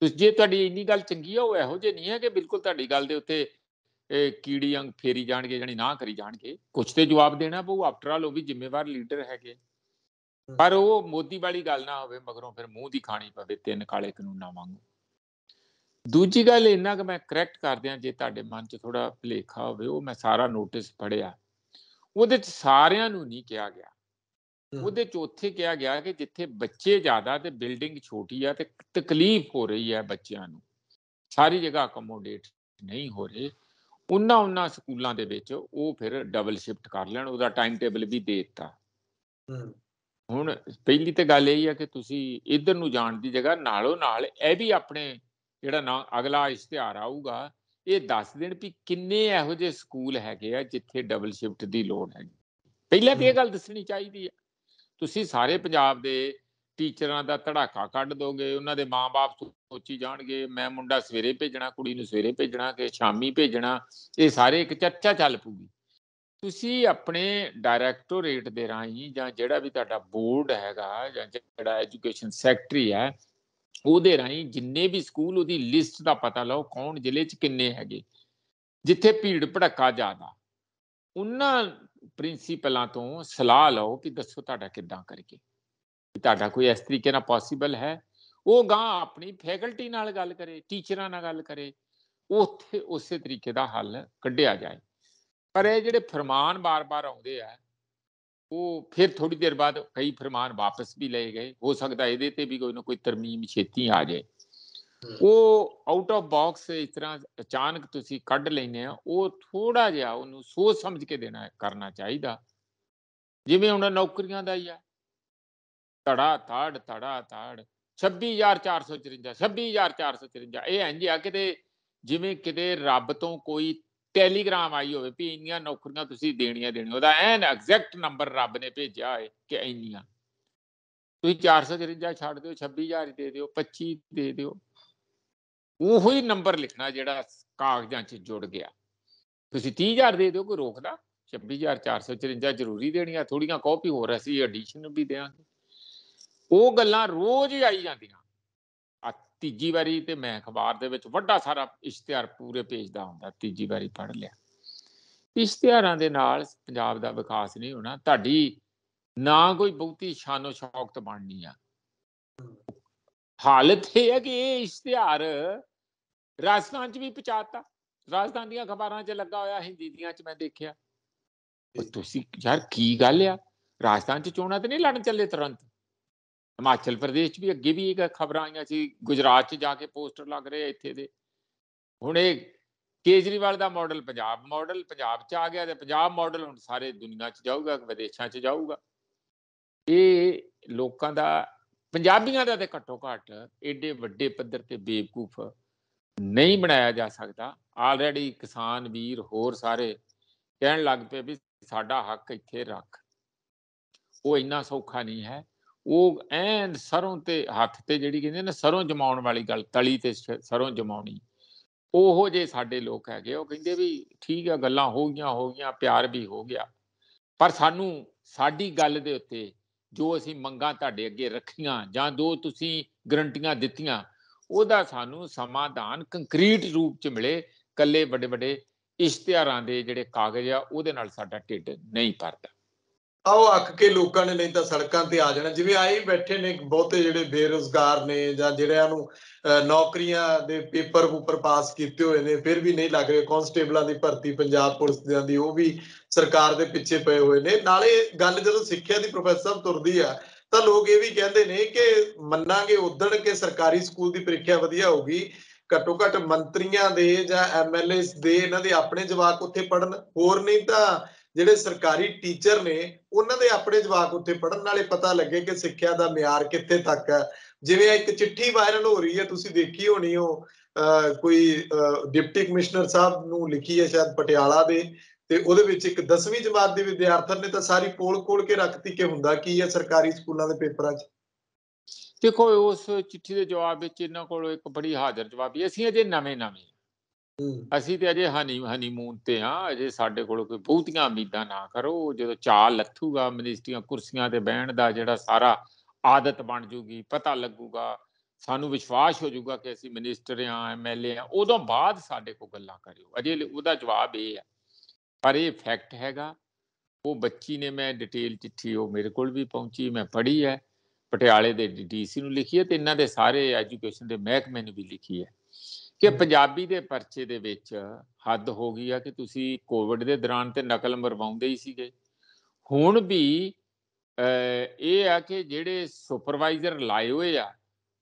ਤੁਸੀਂ ਜੇ ਤੁਹਾਡੀ ਇੰਨੀ ਗੱਲ ਚੰਗੀ ਆ ਉਹ ਇਹੋ ਜੇ ਨਹੀਂ ਹੈ ਕਿ ਬਿਲਕੁਲ ਤੁਹਾਡੀ ਗੱਲ ਦੇ ਉੱਤੇ ਕੀੜੀ ਅੰਗ ਫੇਰੀ ਜਾਣਗੇ ਜਾਨੀ ਨਾ ਕਰੀ ਜਾਣਗੇ ਕੁਝ ਤੇ ਜਵਾਬ ਦੇਣਾ ਪਊ ਆਫਟਰ ਆਲ ਉਹ ਵੀ ਜ਼ਿੰਮੇਵਾਰ ਲੀਡਰ ਹੈਗੇ ਪਰ ਉਹ ਮੋਦੀ ਵਾਲੀ ਗੱਲ ਨਾ ਹੋਵੇ ਮਗਰੋਂ ਫਿਰ ਮੂੰਹ ਦੀ ਖਾਣੀ ਪਵੇ ਤਿੰਨ ਕਾਲੇ ਕਾਨੂੰਨਾਂ ਵਾਂਗੂ ਦੂਜੀ ਗੱਲ ਇਹਨਾਂ ਕਿ ਮੈਂ ਕਰੈਕਟ ਕਰ ਦਿਆਂ ਜੇ ਤੁਹਾਡੇ ਮਨ 'ਚ ਥੋੜਾ ਭਲੇਖਾ ਹੋਵੇ ਉਹ ਮੈਂ ਸਾਰਾ ਨੋਟਿਸ ਪੜਿਆ ਉਹਦੇ 'ਚ ਸਾਰਿਆਂ ਨੂੰ ਨਹੀਂ ਕਿਹਾ ਗਿਆ ਉਹਦੇ 'ਚ ਉੱਥੇ ਕਿਹਾ ਗਿਆ ਕਿ ਜਿੱਥੇ ਬੱਚੇ ਜ਼ਿਆਦਾ ਤੇ ਬਿਲਡਿੰਗ ਛੋਟੀ ਆ ਤੇ ਤਕਲੀਫ ਹੋ ਰਹੀ ਹੈ ਬੱਚਿਆਂ ਨੂੰ ਸਾਰੀ ਜਗ੍ਹਾ ਅਕਮੋਡੇਟ ਨਹੀਂ ਹੋ ਰਹੇ ਉਹਨਾਂ ਉਹਨਾਂ ਸਕੂਲਾਂ ਦੇ ਵਿੱਚ ਉਹ ਫਿਰ ਡਬਲ ਸ਼ਿਫਟ ਕਰ ਲੈਣ ਉਹਦਾ ਟਾਈਮ ਟੇਬਲ ਵੀ ਦੇ ਦਿੱਤਾ ਹੁਣ ਪਹਿਲੀ ਤੇ ਗੱਲ ਇਹ ਆ ਕਿ ਤੁਸੀਂ ਇਧਰ ਨੂੰ ਜਾਣ ਦੀ ਜਗ੍ਹਾ ਨਾਲੋਂ ਨਾਲ ਇਹ ਵੀ ਆਪਣੇ ਜਿਹੜਾ ਨਾ ਅਗਲਾ ਇਸ਼ਤਿਹਾਰ ਆਊਗਾ ਇਹ ਦੱਸ ਦੇਣ ਵੀ ਕਿੰਨੇ ਇਹੋ ਜਿਹੇ ਸਕੂਲ ਹੈਗੇ ਆ ਜਿੱਥੇ ਡਬਲ ਸ਼ਿਫਟ ਦੀ ਲੋੜ ਹੈ ਪਹਿਲਾਂ ਤੇ ਇਹ ਗੱਲ ਦੱਸਣੀ ਚਾਹੀਦੀ ਆ ਤੁਸੀਂ ਸਾਰੇ ਪੰਜਾਬ ਦੇ ਟੀਚਰਾਂ ਦਾ ਧੜਾਕਾ ਕੱਢ ਦੋਗੇ ਉਹਨਾਂ ਦੇ ਮਾਪੇ ਸੋਚੀ ਜਾਣਗੇ ਮੈਂ ਮੁੰਡਾ ਸਵੇਰੇ ਭੇਜਣਾ ਕੁੜੀ ਨੂੰ ਸਵੇਰੇ ਭੇਜਣਾ ਕਿ ਸ਼ਾਮੀ ਭੇਜਣਾ ਇਹ ਸਾਰੇ ਇੱਕ ਚਰਚਾ ਚੱਲ ਪੂਗੀ ਤੁਸੀਂ ਆਪਣੇ ਡਾਇਰੈਕਟੋਰੇਟ ਦੇ ਰਾਹੀਂ ਜਾਂ ਜਿਹੜਾ ਵੀ ਤੁਹਾਡਾ ਬੋਰਡ ਹੈਗਾ ਜਾਂ ਜਿਹੜਾ ਐਜੂਕੇਸ਼ਨ ਸੈਕਟਰੀ ਹੈ ਉਹਦੇ ਰਾਹੀਂ ਜਿੰਨੇ ਵੀ ਸਕੂਲ ਉਹਦੀ ਲਿਸਟ ਦਾ ਪਤਾ ਲਾਓ ਕੌਣ ਜ਼ਿਲ੍ਹੇ 'ਚ ਕਿੰਨੇ ਹੈਗੇ ਜਿੱਥੇ ਭੀੜ ਭੜਕਾ ਜ਼ਿਆਦਾ ਉਹਨਾਂ ਪ੍ਰਿੰਸੀਪਲਾਂ ਤੋਂ ਸਲਾਹ ਲਓ ਕਿ ਦੱਸੋ ਤੁਹਾਡਾ ਕਿੱਦਾਂ ਕਰਕੇ ਤੁਹਾਡਾ ਕੋਈ ਇਸ ਤਰੀਕੇ ਨਾਲ ਪੋਸੀਬਲ ਹੈ ਉਹ ਗਾਂ ਆਪਣੀ ਫੈਕਲਟੀ ਨਾਲ ਗੱਲ ਕਰੇ ਟੀਚਰਾਂ ਨਾਲ ਗੱਲ ਕਰੇ ਉਥੇ ਉਸੇ ਤਰੀਕੇ ਦਾ ਹੱਲ ਕੱਢਿਆ ਜਾਏ ਪਰ ਇਹ ਜਿਹੜੇ ਫਰਮਾਨ ਬਾਰ-ਬਾਰ ਆਉਂਦੇ ਆ ਉਹ ਫਿਰ ਥੋੜੀ ਦੇਰ ਬਾਅਦ ਕਈ ਫਰਮਾਨ ਵਾਪਸ ਵੀ ਲਏ ਗਏ ਹੋ ਸਕਦਾ ਇਹਦੇ ਤੇ ਵੀ ਕੋਈ ਨਾ ਕੋਈ ਤਰਮੀਮ ਛੇਤੀ ਆ ਜਾਏ ਉਹ ਆਊਟ ਆਫ ਬਾਕਸ ਇਸ ਤਰ੍ਹਾਂ ਅਚਾਨਕ ਤੁਸੀਂ ਕੱਢ ਲੈਨੇ ਆ ਉਹ ਥੋੜਾ ਜਿਹਾ ਉਹਨੂੰ ਸੋਚ ਸਮਝ ਕੇ ਦੇਣਾ ਕਰਨਾ ਚਾਹੀਦਾ ਜਿਵੇਂ ਹੁਣ ਨੌਕਰੀਆਂ ਦਾ ਹੀ ਆ ਧੜਾ ਧੜ ਧੜਾ ਧੜ 26454 26453 ਇਹ ਇੰਜ ਆ ਕਿਤੇ ਜਿਵੇਂ ਕਿਤੇ ਰੱਬ ਤੋਂ ਕੋਈ ਟੈਲੀਗ੍ਰਾਮ ਆਈ ਹੋਵੇ ਵੀ ਇੰਨੀਆਂ ਨੌਕਰੀਆਂ ਤੁਸੀਂ ਦੇਣੀਆਂ ਦੇਣੀਆਂ ਉਹਦਾ ਐਨ ਐਗਜ਼ੈਕਟ ਨੰਬਰ ਰੱਬ ਨੇ ਭੇਜਿਆ ਹੈ ਕਿ ਇੰਨੀਆਂ ਤੁਸੀਂ 453 ਛੱਡ ਦਿਓ 26000 ਦੇ ਦਿਓ 25 ਦੇ ਦਿਓ ਉਹ ਹੀ ਨੰਬਰ ਲਿਖਣਾ ਜਿਹੜਾ ਕਾਗਜ਼ਾਂ 'ਚ ਜੁੜ ਗਿਆ ਤੁਸੀਂ 30000 ਦੇ ਦਿਓ ਕੋਈ ਰੋਕਦਾ 26454 ਜ਼ਰੂਰੀ ਦੇਣੀਆਂ ਥੋੜੀਆਂ ਕਾਪੀ ਹੋਰ ਅਸੀਂ ਐਡੀਸ਼ਨ ਵੀ ਦੇਾਂਗੇ ਉਹ ਗੱਲਾਂ ਰੋਜ਼ ਹੀ ਆਈ ਜਾਂਦੀਆਂ ਤੀਜੀ ਵਾਰੀ ਤੇ ਮੈਂ ਅਖਬਾਰ ਦੇ ਵਿੱਚ ਵੱਡਾ ਸਾਰਾ ਇਸ਼ਤਿਹਾਰ ਪੂਰੇ ਪੇਜ ਦਾ ਹੁੰਦਾ ਤੀਜੀ ਵਾਰੀ ਪੜ ਲਿਆ ਇਸ਼ਤਿਹਾਰਾਂ ਦੇ ਨਾਲ ਪੰਜਾਬ ਦਾ ਵਿਕਾਸ ਨਹੀਂ ਹੋਣਾ ਤੁਹਾਡੀ ਨਾ ਕੋਈ ਬਹੁਤੀ ਸ਼ਾਨੋ ਸ਼ੌਕਤ ਬਣਨੀ ਆ ਹਾਲਤ ਇਹ ਹੈ ਕਿ ਇਹ ਇਸ਼ਤਿਹਾਰ ਰਾਜਸਥਾਨ 'ਚ ਵੀ ਪਹੁੰਚਾਤਾ ਰਾਜਸਥਾਨ ਦੀਆਂ ਖਬਰਾਂ 'ਚ ਲੱਗਾ ਹੋਇਆ ਹਿੰਦੀ ਦੀਆਂ 'ਚ ਮੈਂ ਦੇਖਿਆ ਤੁਸੀਂ ਯਾਰ ਕੀ ਗੱਲ ਆ ਰਾਜਸਥਾਨ 'ਚ ਚੋਣਾਂ ਤੇ ਨਹੀਂ ਲੜਨ ਚੱਲੇ ਤੁਰੰਤ ਹਿਮਾਚਲ ਪ੍ਰਦੇਸ਼ 'ਚ ਵੀ ਅੱਗੇ ਵੀ ਇਹ ਖਬਰਾਂ ਆਈਆਂ ਸੀ ਗੁਜਰਾਤ 'ਚ ਜਾ ਕੇ ਪੋਸਟਰ ਲੱਗ ਰਹੇ ਇੱਥੇ ਦੇ ਹੁਣ ਇਹ ਕੇਜਰੀਵਾਲ ਦਾ ਮਾਡਲ ਪੰਜਾਬ ਮਾਡਲ ਪੰਜਾਬ 'ਚ ਆ ਗਿਆ ਤੇ ਪੰਜਾਬ ਮਾਡਲ ਹੁਣ ਸਾਰੇ ਦੁਨੀਆ 'ਚ ਜਾਊਗਾ ਵਿਦੇਸ਼ਾਂ 'ਚ ਜਾਊਗਾ ਇਹ ਲੋਕਾਂ ਦਾ ਪੰਜਾਬੀਆਂ ਦਾ ਤੇ ਘੱਟੋ ਘੱਟ ਏਡੇ ਵੱਡੇ ਪੱਧਰ ਤੇ ਬੇਵਕੂਫ ਨਹੀਂ ਬਣਾਇਆ ਜਾ ਸਕਦਾ ਆਲਰੇਡੀ ਕਿਸਾਨ ਵੀਰ ਹੋਰ ਸਾਰੇ ਕਹਿਣ ਲੱਗ ਪਏ ਵੀ ਸਾਡਾ ਹੱਕ ਇੱਥੇ ਰੱਖ ਉਹ ਇੰਨਾ ਸੌਖਾ ਨਹੀਂ ਹੈ ਉਹ ਐਨ ਸਰੋਂ ਤੇ ਹੱਥ ਤੇ ਜਿਹੜੀ ਕਹਿੰਦੇ ਨੇ ਸਰੋਂ ਜਮਾਉਣ ਵਾਲੀ ਗੱਲ ਤਲੀ ਤੇ ਸਰੋਂ ਜਮਾਉਣੀ ਉਹੋ ਜੇ ਸਾਡੇ ਲੋਕ ਹੈਗੇ ਉਹ ਕਹਿੰਦੇ ਵੀ ਠੀਕ ਆ ਗੱਲਾਂ ਹੋ ਗਈਆਂ ਹੋ ਗਈਆਂ ਪਿਆਰ ਵੀ ਹੋ ਗਿਆ ਪਰ ਸਾਨੂੰ ਸਾਡੀ ਗੱਲ ਦੇ ਉੱਤੇ ਜੋ ਅਸੀਂ ਮੰਗਾਂ ਤੁਹਾਡੇ ਅੱਗੇ ਰੱਖੀਆਂ ਜਾਂ ਦੋ ਤੁਸੀਂ ਗਰੰਟੀਆਂ ਦਿੱਤੀਆਂ ਉਹਦਾ ਸਾਨੂੰ ਸਮਾਧਾਨ ਕੰਕਰੀਟ ਰੂਪ ਚ ਮਿਲੇ ਕੱਲੇ ਵੱਡੇ ਵੱਡੇ ਇਸ਼ਤਿਹਾਰਾਂ ਦੇ ਜਿਹੜੇ ਕਾਗਜ਼ ਆ ਉਹਦੇ ਨਾਲ ਸਾਡਾ ਢਿੱਡ ਨਹੀਂ ਭਰਦਾ ਆਓ ਅੱਕ ਕੇ ਲੋਕਾਂ ਨੇ ਨਹੀਂ ਤਾਂ ਸੜਕਾਂ ਤੇ ਆ ਜਾਣਾ ਜਿਵੇਂ ਆਏ ਬੈਠੇ ਨੇ ਬਹੁਤੇ ਜਿਹੜੇ ਬੇਰੋਜ਼ਗਾਰ ਨੇ ਜਾਂ ਜਿਹੜਿਆਂ ਨੂੰ ਨੌਕਰੀਆਂ ਦੇ ਪੇਪਰ ਉੱਪਰ ਪਾਸ ਕੀਤੇ ਹੋਏ ਨੇ ਫਿਰ ਵੀ ਨਹੀਂ ਲੱਗ ਰਹੇ ਕਨਸਟੇਬਲਾਂ ਦੀ ਭਰਤੀ ਪੰਜਾਬ ਪੁਲਿਸ ਦੀ ਉਹ ਵੀ ਸਰਕਾਰ ਦੇ ਪਿੱਛੇ ਪਏ ਹੋਏ ਨੇ ਨਾਲੇ ਗੱਲ ਜਦੋਂ ਸਿੱਖਿਆ ਦੀ ਪ੍ਰੋਫੈਸਰ ਤੁਰਦੀ ਆ ਤਾਂ ਲੋਕ ਇਹ ਵੀ ਕਹਿੰਦੇ ਨੇ ਕਿ ਮੰਨਾਂਗੇ ਉਦੋਂ ਕਿ ਸਰਕਾਰੀ ਸਕੂਲ ਦੀ ਪ੍ਰੀਖਿਆ ਵਧੀਆ ਹੋਊਗੀ ਘੱਟੋ ਘੱਟ ਮੰਤਰੀਆਂ ਦੇ ਜਾਂ ਐਮਐਲਏਸ ਦੇ ਇਹਨਾਂ ਦੇ ਆਪਣੇ ਜਵਾਕ ਉੱਥੇ ਪੜਨ ਹੋਰ ਨਹੀਂ ਤਾਂ ਜਿਹੜੇ ਸਰਕਾਰੀ ਟੀਚਰ ਨੇ ਉਹਨਾਂ ਦੇ ਆਪਣੇ ਜਵਾਕ ਉੱਥੇ ਪੜਨ ਨਾਲੇ ਪਤਾ ਲੱਗੇ ਕਿ ਸਿੱਖਿਆ ਦਾ ਮਿਆਰ ਕਿੱਥੇ ਤੱਕ ਹੈ ਜਿਵੇਂ ਇੱਕ ਚਿੱਠੀ ਵਾਇਰਲ ਹੋ ਰਹੀ ਹੈ ਤੁਸੀਂ ਦੇਖੀ ਹੋਣੀ ਹੋ ਕੋਈ ਡਿਪਟੀ ਕਮਿਸ਼ਨਰ ਸਾਹਿਬ ਨੂੰ ਲਿਖੀ ਹੈ ਸ਼ਾਇਦ ਪਟਿਆਲਾ ਦੇ ਤੇ ਉਹਦੇ ਵਿੱਚ ਇੱਕ 10ਵੀਂ ਜਮਾਤ ਦੇ ਵਿਦਿਆਰਥਣ ਨੇ ਤਾਂ ਸਾਰੀ ਕੋਲ-ਕੋਲ ਕੇ ਰੱਖਤੀ ਕਿ ਹੁੰਦਾ ਕੀ ਹੈ ਸਰਕਾਰੀ ਸਕੂਲਾਂ ਦੇ ਪੇਪਰਾਂ 'ਚ ਦੇਖੋ ਉਸ ਚਿੱਠੀ ਦੇ ਜਵਾਬ ਵਿੱਚ ਇਹਨਾਂ ਕੋਲ ਇੱਕ ਬੜੀ ਹਾਜ਼ਰ ਜਵਾਬੀ ਅਸੀਂ ਅਜੇ ਨਵੇਂ-ਨਵੇਂ ਅਸੀਂ ਤੇ ਅਜੇ ਹਨੀ ਹਨੀਮੂਨ ਤੇ ਆ ਅਜੇ ਸਾਡੇ ਕੋਲ ਕੋਈ ਬਹੁਤੀਆਂ ਉਮੀਦਾਂ ਨਾ ਕਰੋ ਜਦੋਂ ਚਾਲ ਲੱਥੂਗਾ ਮਿਨਿਸਟਰੀਆਂ ਕੁਰਸੀਆਂ ਤੇ ਬਹਿਣ ਦਾ ਜਿਹੜਾ ਸਾਰਾ ਆਦਤ ਬਣ ਜੂਗੀ ਪਤਾ ਲੱਗੂਗਾ ਸਾਨੂੰ ਵਿਸ਼ਵਾਸ ਹੋ ਜੂਗਾ ਕਿ ਅਸੀਂ ਮਿਨਿਸਟਰ ਆ ਐਮਐਲਏ ਆ ਉਦੋਂ ਬਾਅਦ ਸਾਡੇ ਕੋਲ ਗੱਲਾਂ ਕਰਿਓ ਅਜੇ ਉਹਦਾ ਜਵਾਬ ਇਹ ਆ ਪਰ ਇਹ ਫੈਕਟ ਹੈਗਾ ਉਹ ਬੱਚੀ ਨੇ ਮੈਂ ਡਿਟੇਲ ਚਿੱਠੀ ਉਹ ਮੇਰੇ ਕੋਲ ਵੀ ਪਹੁੰਚੀ ਮੈਂ ਪੜ੍ਹੀ ਹੈ ਪਟਿਆਲੇ ਦੇ ਡੀਸੀ ਨੂੰ ਲਿਖੀ ਹੈ ਤੇ ਇਹਨਾਂ ਦੇ ਸਾਰੇ ਐਜੂਕੇਸ਼ਨ ਦੇ ਮਹਿਕਮੇ ਨੂੰ ਵੀ ਲਿਖੀ ਹੈ ਕਿ ਪੰਜਾਬੀ ਦੇ ਪਰਚੇ ਦੇ ਵਿੱਚ ਹੱਦ ਹੋ ਗਈ ਆ ਕਿ ਤੁਸੀਂ ਕੋਵਿਡ ਦੇ ਦੌਰਾਨ ਤੇ ਨਕਲ ਮਰਵਾਉਂਦੇ ਹੀ ਸੀਗੇ ਹੁਣ ਵੀ ਇਹ ਆ ਕਿ ਜਿਹੜੇ ਸੁਪਰਵਾਈਜ਼ਰ ਲਾਏ ਹੋਏ ਆ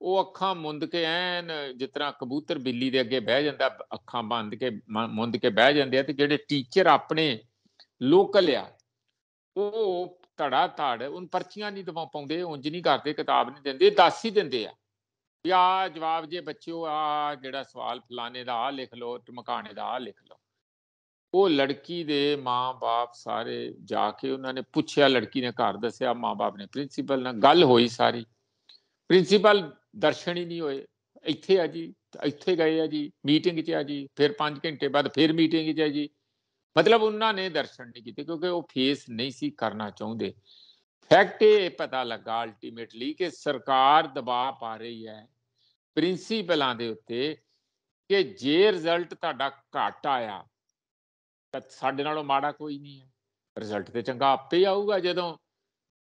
ਉਹ ਅੱਖਾਂ ਮੁੰਦ ਕੇ ਐਨ ਜਿਸ ਤਰ੍ਹਾਂ ਕਬੂਤਰ ਬਿੱਲੀ ਦੇ ਅੱਗੇ ਬਹਿ ਜਾਂਦਾ ਅੱਖਾਂ ਬੰਦ ਕੇ ਮੁੰਦ ਕੇ ਬਹਿ ਜਾਂਦੇ ਆ ਤੇ ਜਿਹੜੇ ਟੀਚਰ ਆਪਣੇ ਲੋਕਲ ਆ ਉਹ ਧੜਾ ਧੜ ਉਹਨ ਪਰਚੀਆਂ ਨਹੀਂ ਦਵਾ ਪਾਉਂਦੇ ਉਂਝ ਨਹੀਂ ਕਰਦੇ ਕਿਤਾਬ ਨਹੀਂ ਦਿੰਦੇ ਦਾਸੀ ਦਿੰਦੇ ਆ ਵੀ ਆ ਜਵਾਬ ਜੇ ਬੱਚਿਓ ਆ ਜਿਹੜਾ ਸਵਾਲ ਫਲਾਣੇ ਦਾ ਆ ਲਿਖ ਲਓ ਟਮਕਾਣੇ ਦਾ ਆ ਲਿਖ ਲਓ ਉਹ ਲੜਕੀ ਦੇ ਮਾਂ-ਬਾਪ ਸਾਰੇ ਜਾ ਕੇ ਉਹਨਾਂ ਨੇ ਪੁੱਛਿਆ ਲੜਕੀ ਨੇ ਘਰ ਦੱਸਿਆ ਮਾਂ-ਬਾਪ ਨੇ ਪ੍ਰਿੰਸੀਪਲ ਨਾਲ ਗੱਲ ਹੋਈ ਸਾਰੀ ਪ੍ਰਿੰਸੀਪਲ ਦਰਸ਼ਨ ਹੀ ਨਹੀਂ ਹੋਏ ਇੱਥੇ ਆ ਜੀ ਇੱਥੇ ਗਏ ਆ ਜੀ ਮੀਟਿੰਗ 'ਚ ਆ ਜੀ ਫਿਰ 5 ਘੰਟੇ ਬਾਅਦ ਫਿਰ ਮੀਟਿੰਗ 'ਚ ਆ ਜੀ ਮਤਲਬ ਉਹਨਾਂ ਨੇ ਦਰਸ਼ਨ ਨਹੀਂ ਕੀਤੇ ਕਿਉਂਕਿ ਉਹ ਫੇਸ ਨਹੀਂ ਸੀ ਕਰਨਾ ਚਾਹੁੰਦੇ ਫੈਕਟ ਇਹ ਪਤਾ ਲੱਗਾ ਅਲਟੀਮੇਟਲੀ ਕਿ ਸਰਕਾਰ ਦਬਾਅ ਪਾ ਰਹੀ ਹੈ ਪ੍ਰਿੰਸੀਪਲਾਂ ਦੇ ਉੱਤੇ ਕਿ ਜੇ ਰਿਜ਼ਲਟ ਤੁਹਾਡਾ ਘੱਟ ਆਇਆ ਤਾਂ ਸਾਡੇ ਨਾਲੋਂ ਮਾੜਾ ਕੋਈ ਨਹੀਂ ਹੈ ਰਿਜ਼ਲਟ ਤੇ ਚੰਗਾ ਆਪੇ ਆਊਗਾ ਜਦੋਂ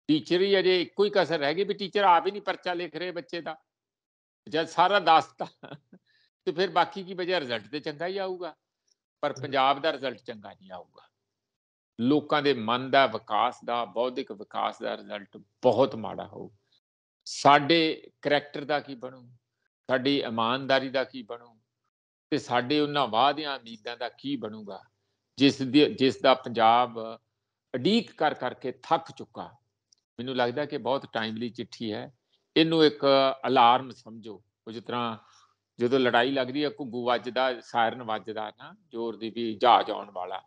ਟੀਚਰ ਹੀ ਅਜੇ ਇੱਕੋ ਹੀ ਕਸਰ ਰਹਿ ਗਈ ਵੀ ਟੀਚਰ ਆਪ ਹੀ ਨਹੀਂ ਪਰਚਾ ਲਿਖ ਰਹੇ ਬੱਚੇ ਦਾ ਜਦ ਸਾਰਾ ਦੱਸਤਾ ਤੇ ਫਿਰ ਬਾਕੀ ਕੀ ਵਜ੍ਹਾ ਰਿਜ਼ਲਟ ਤੇ ਚੰਗਾ ਹੀ ਆਊਗਾ ਪਰ ਪੰਜਾਬ ਦਾ ਰਿਜ਼ਲਟ ਚੰਗਾ ਨਹੀਂ ਆਊਗਾ ਲੋਕਾਂ ਦੇ ਮਨ ਦਾ ਵਿਕਾਸ ਦਾ ਬੌਧਿਕ ਵਿਕਾਸ ਦਾ ਰਿਜ਼ਲਟ ਬਹੁਤ ਮਾੜਾ ਹੋਊ ਸਾਡੇ ਕੈਰੈਕਟਰ ਦਾ ਕੀ ਬਣੂ ਸਾਡੀ ਇਮਾਨਦਾਰੀ ਦਾ ਕੀ ਬਣੂ ਤੇ ਸਾਡੇ ਉਹਨਾਂ ਵਾਅਦਿਆਂ ਉਮੀਦਾਂ ਦਾ ਕੀ ਬਣੂਗਾ ਜਿਸ ਜਿਸ ਦਾ ਪੰਜਾਬ ਅਡੀਕ ਕਰ ਕਰਕੇ ਥੱਕ ਚੁੱਕਾ ਮੈਨੂੰ ਲੱਗਦਾ ਕਿ ਬਹੁਤ ਟਾਈਮਲੀ ਚਿੱਠੀ ਹੈ ਇਹਨੂੰ ਇੱਕ ਅਲਾਰਮ ਸਮਝੋ ਉਹ ਜਿਸ ਤਰ੍ਹਾਂ ਜਦੋਂ ਲੜਾਈ ਲੱਗਦੀ ਹੈ ਘੁੱਗੂ ਵੱਜਦਾ ਸਾਇਰਨ ਵੱਜਦਾ ਨਾ ਜ਼ੋਰ ਦੀ ਵੀ ਜਹਾਜ਼ ਆਉਣ ਵਾਲਾ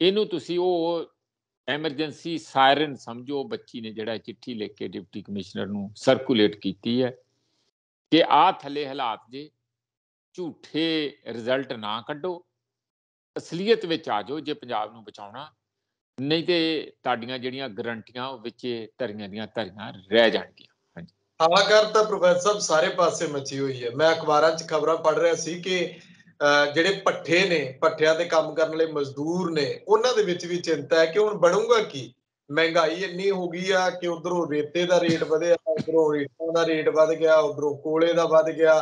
ਇਹਨੂੰ ਤੁਸੀਂ ਉਹ ਐਮਰਜੈਂਸੀ ਸਾਇਰਨ ਸਮਝੋ ਬੱਚੀ ਨੇ ਜਿਹੜਾ ਚਿੱਠੀ ਲਿਖ ਕੇ ਡਿਪਟੀ ਕਮਿਸ਼ਨਰ ਨੂੰ ਸਰਕੂਲੇਟ ਕੀਤੀ ਹੈ ਕਿ ਆ ਥੱਲੇ ਹਾਲਾਤ ਜੇ ਝੂਠੇ ਰਿਜ਼ਲਟ ਨਾ ਕੱਢੋ ਅਸਲੀਅਤ ਵਿੱਚ ਆ ਜਾਓ ਜੇ ਪੰਜਾਬ ਨੂੰ ਬਚਾਉਣਾ ਨਹੀਂ ਤੇ ਤੁਹਾਡੀਆਂ ਜਿਹੜੀਆਂ ਗਰੰਟੀਆਂ ਉਹ ਵਿੱਚ ਧਰੀਆਂ ਦੀਆਂ ਧਰੀਆਂ ਰਹਿ ਜਾਣਗੀਆਂ ਹਾਂਜੀ ਹਾਲਾਂਕਿ ਤਾਂ ਪ੍ਰੋਫੈਸਰ ਸਾਹਿਬ ਸਾਰੇ ਪਾਸੇ ਮਚੀ ਹੋਈ ਹੈ ਮੈਂ ਅਖਬਾਰਾਂ 'ਚ ਖਬਰਾਂ ਪੜ੍ਹ ਰਿਹਾ ਸੀ ਕਿ ਜਿਹੜੇ ਪੱਠੇ ਨੇ ਪੱਠਿਆਂ ਤੇ ਕੰਮ ਕਰਨ ਵਾਲੇ ਮਜ਼ਦੂਰ ਨੇ ਉਹਨਾਂ ਦੇ ਵਿੱਚ ਵੀ ਚਿੰਤਾ ਹੈ ਕਿ ਹੁਣ ਬਣੂਗਾ ਕੀ ਮਹਿੰਗਾਈ ਇੰਨੀ ਹੋ ਗਈ ਆ ਕਿ ਉਧਰੋਂ ਰੇਤੇ ਦਾ ਰੇਟ ਵਧਿਆ ਉਧਰੋਂ ਰੇਤਾਂ ਦਾ ਰੇਟ ਵਧ ਗਿਆ ਉਧਰੋਂ ਕੋਲੇ ਦਾ ਵਧ ਗਿਆ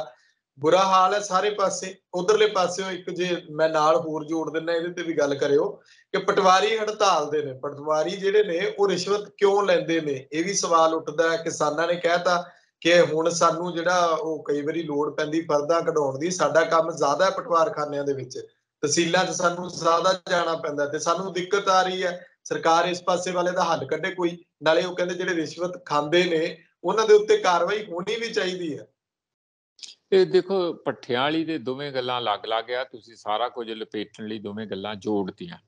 ਬੁਰਾ ਹਾਲ ਹੈ ਸਾਰੇ ਪਾਸੇ ਉਧਰਲੇ ਪਾਸੇ ਇੱਕ ਜੇ ਮੈਂ ਨਾਲ ਹੋਰ ਜੋੜ ਦਿੰਦਾ ਇਹਦੇ ਤੇ ਵੀ ਗੱਲ ਕਰਿਓ ਕਿ ਪਟਵਾਰੀ ਹੜਤਾਲ ਦੇ ਨੇ ਪਟਵਾਰੀ ਜਿਹੜੇ ਨੇ ਉਹ ਰਿਸ਼ਵਤ ਕਿਉਂ ਲੈਂਦੇ ਨੇ ਇਹ ਵੀ ਸਵਾਲ ਉੱਠਦਾ ਹੈ ਕਿਸਾਨਾਂ ਨੇ ਕਹਿਤਾ ਕਿ ਹੁਣ ਸਾਨੂੰ ਜਿਹੜਾ ਉਹ ਕਈ ਵਾਰੀ ਲੋੜ ਪੈਂਦੀ ਫਰਦਾ ਕਢਾਉਣ ਦੀ ਸਾਡਾ ਕੰਮ ਜ਼ਿਆਦਾ ਪਟਵਾਰਖਾਨਿਆਂ ਦੇ ਵਿੱਚ ਤਹਿਸੀਲਾਂ 'ਚ ਸਾਨੂੰ ਜ਼ਿਆਦਾ ਜਾਣਾ ਪੈਂਦਾ ਤੇ ਸਾਨੂੰ ਦਿੱਕਤ ਆ ਰਹੀ ਹੈ ਸਰਕਾਰ ਇਸ ਪਾਸੇ ਵਾਲੇ ਦਾ ਹੱਲ ਕੱਢੇ ਕੋਈ ਨਾਲੇ ਉਹ ਕਹਿੰਦੇ ਜਿਹੜੇ ਰਿਸ਼ਵਤ ਖਾਂਦੇ ਨੇ ਉਹਨਾਂ ਦੇ ਉੱਤੇ ਕਾਰਵਾਈ ਹੋਣੀ ਵੀ ਚਾਹੀਦੀ ਹੈ ਇਹ ਦੇਖੋ ਪਠਿਆਲੀ ਦੇ ਦੋਵੇਂ ਗੱਲਾਂ ਲੱਗ-ਲੱਗ ਆ ਤੁਸੀਂ ਸਾਰਾ ਕੁਝ ਲਪੇਟਣ ਲਈ ਦੋਵੇਂ ਗੱਲਾਂ ਜੋੜਤੀਆਂ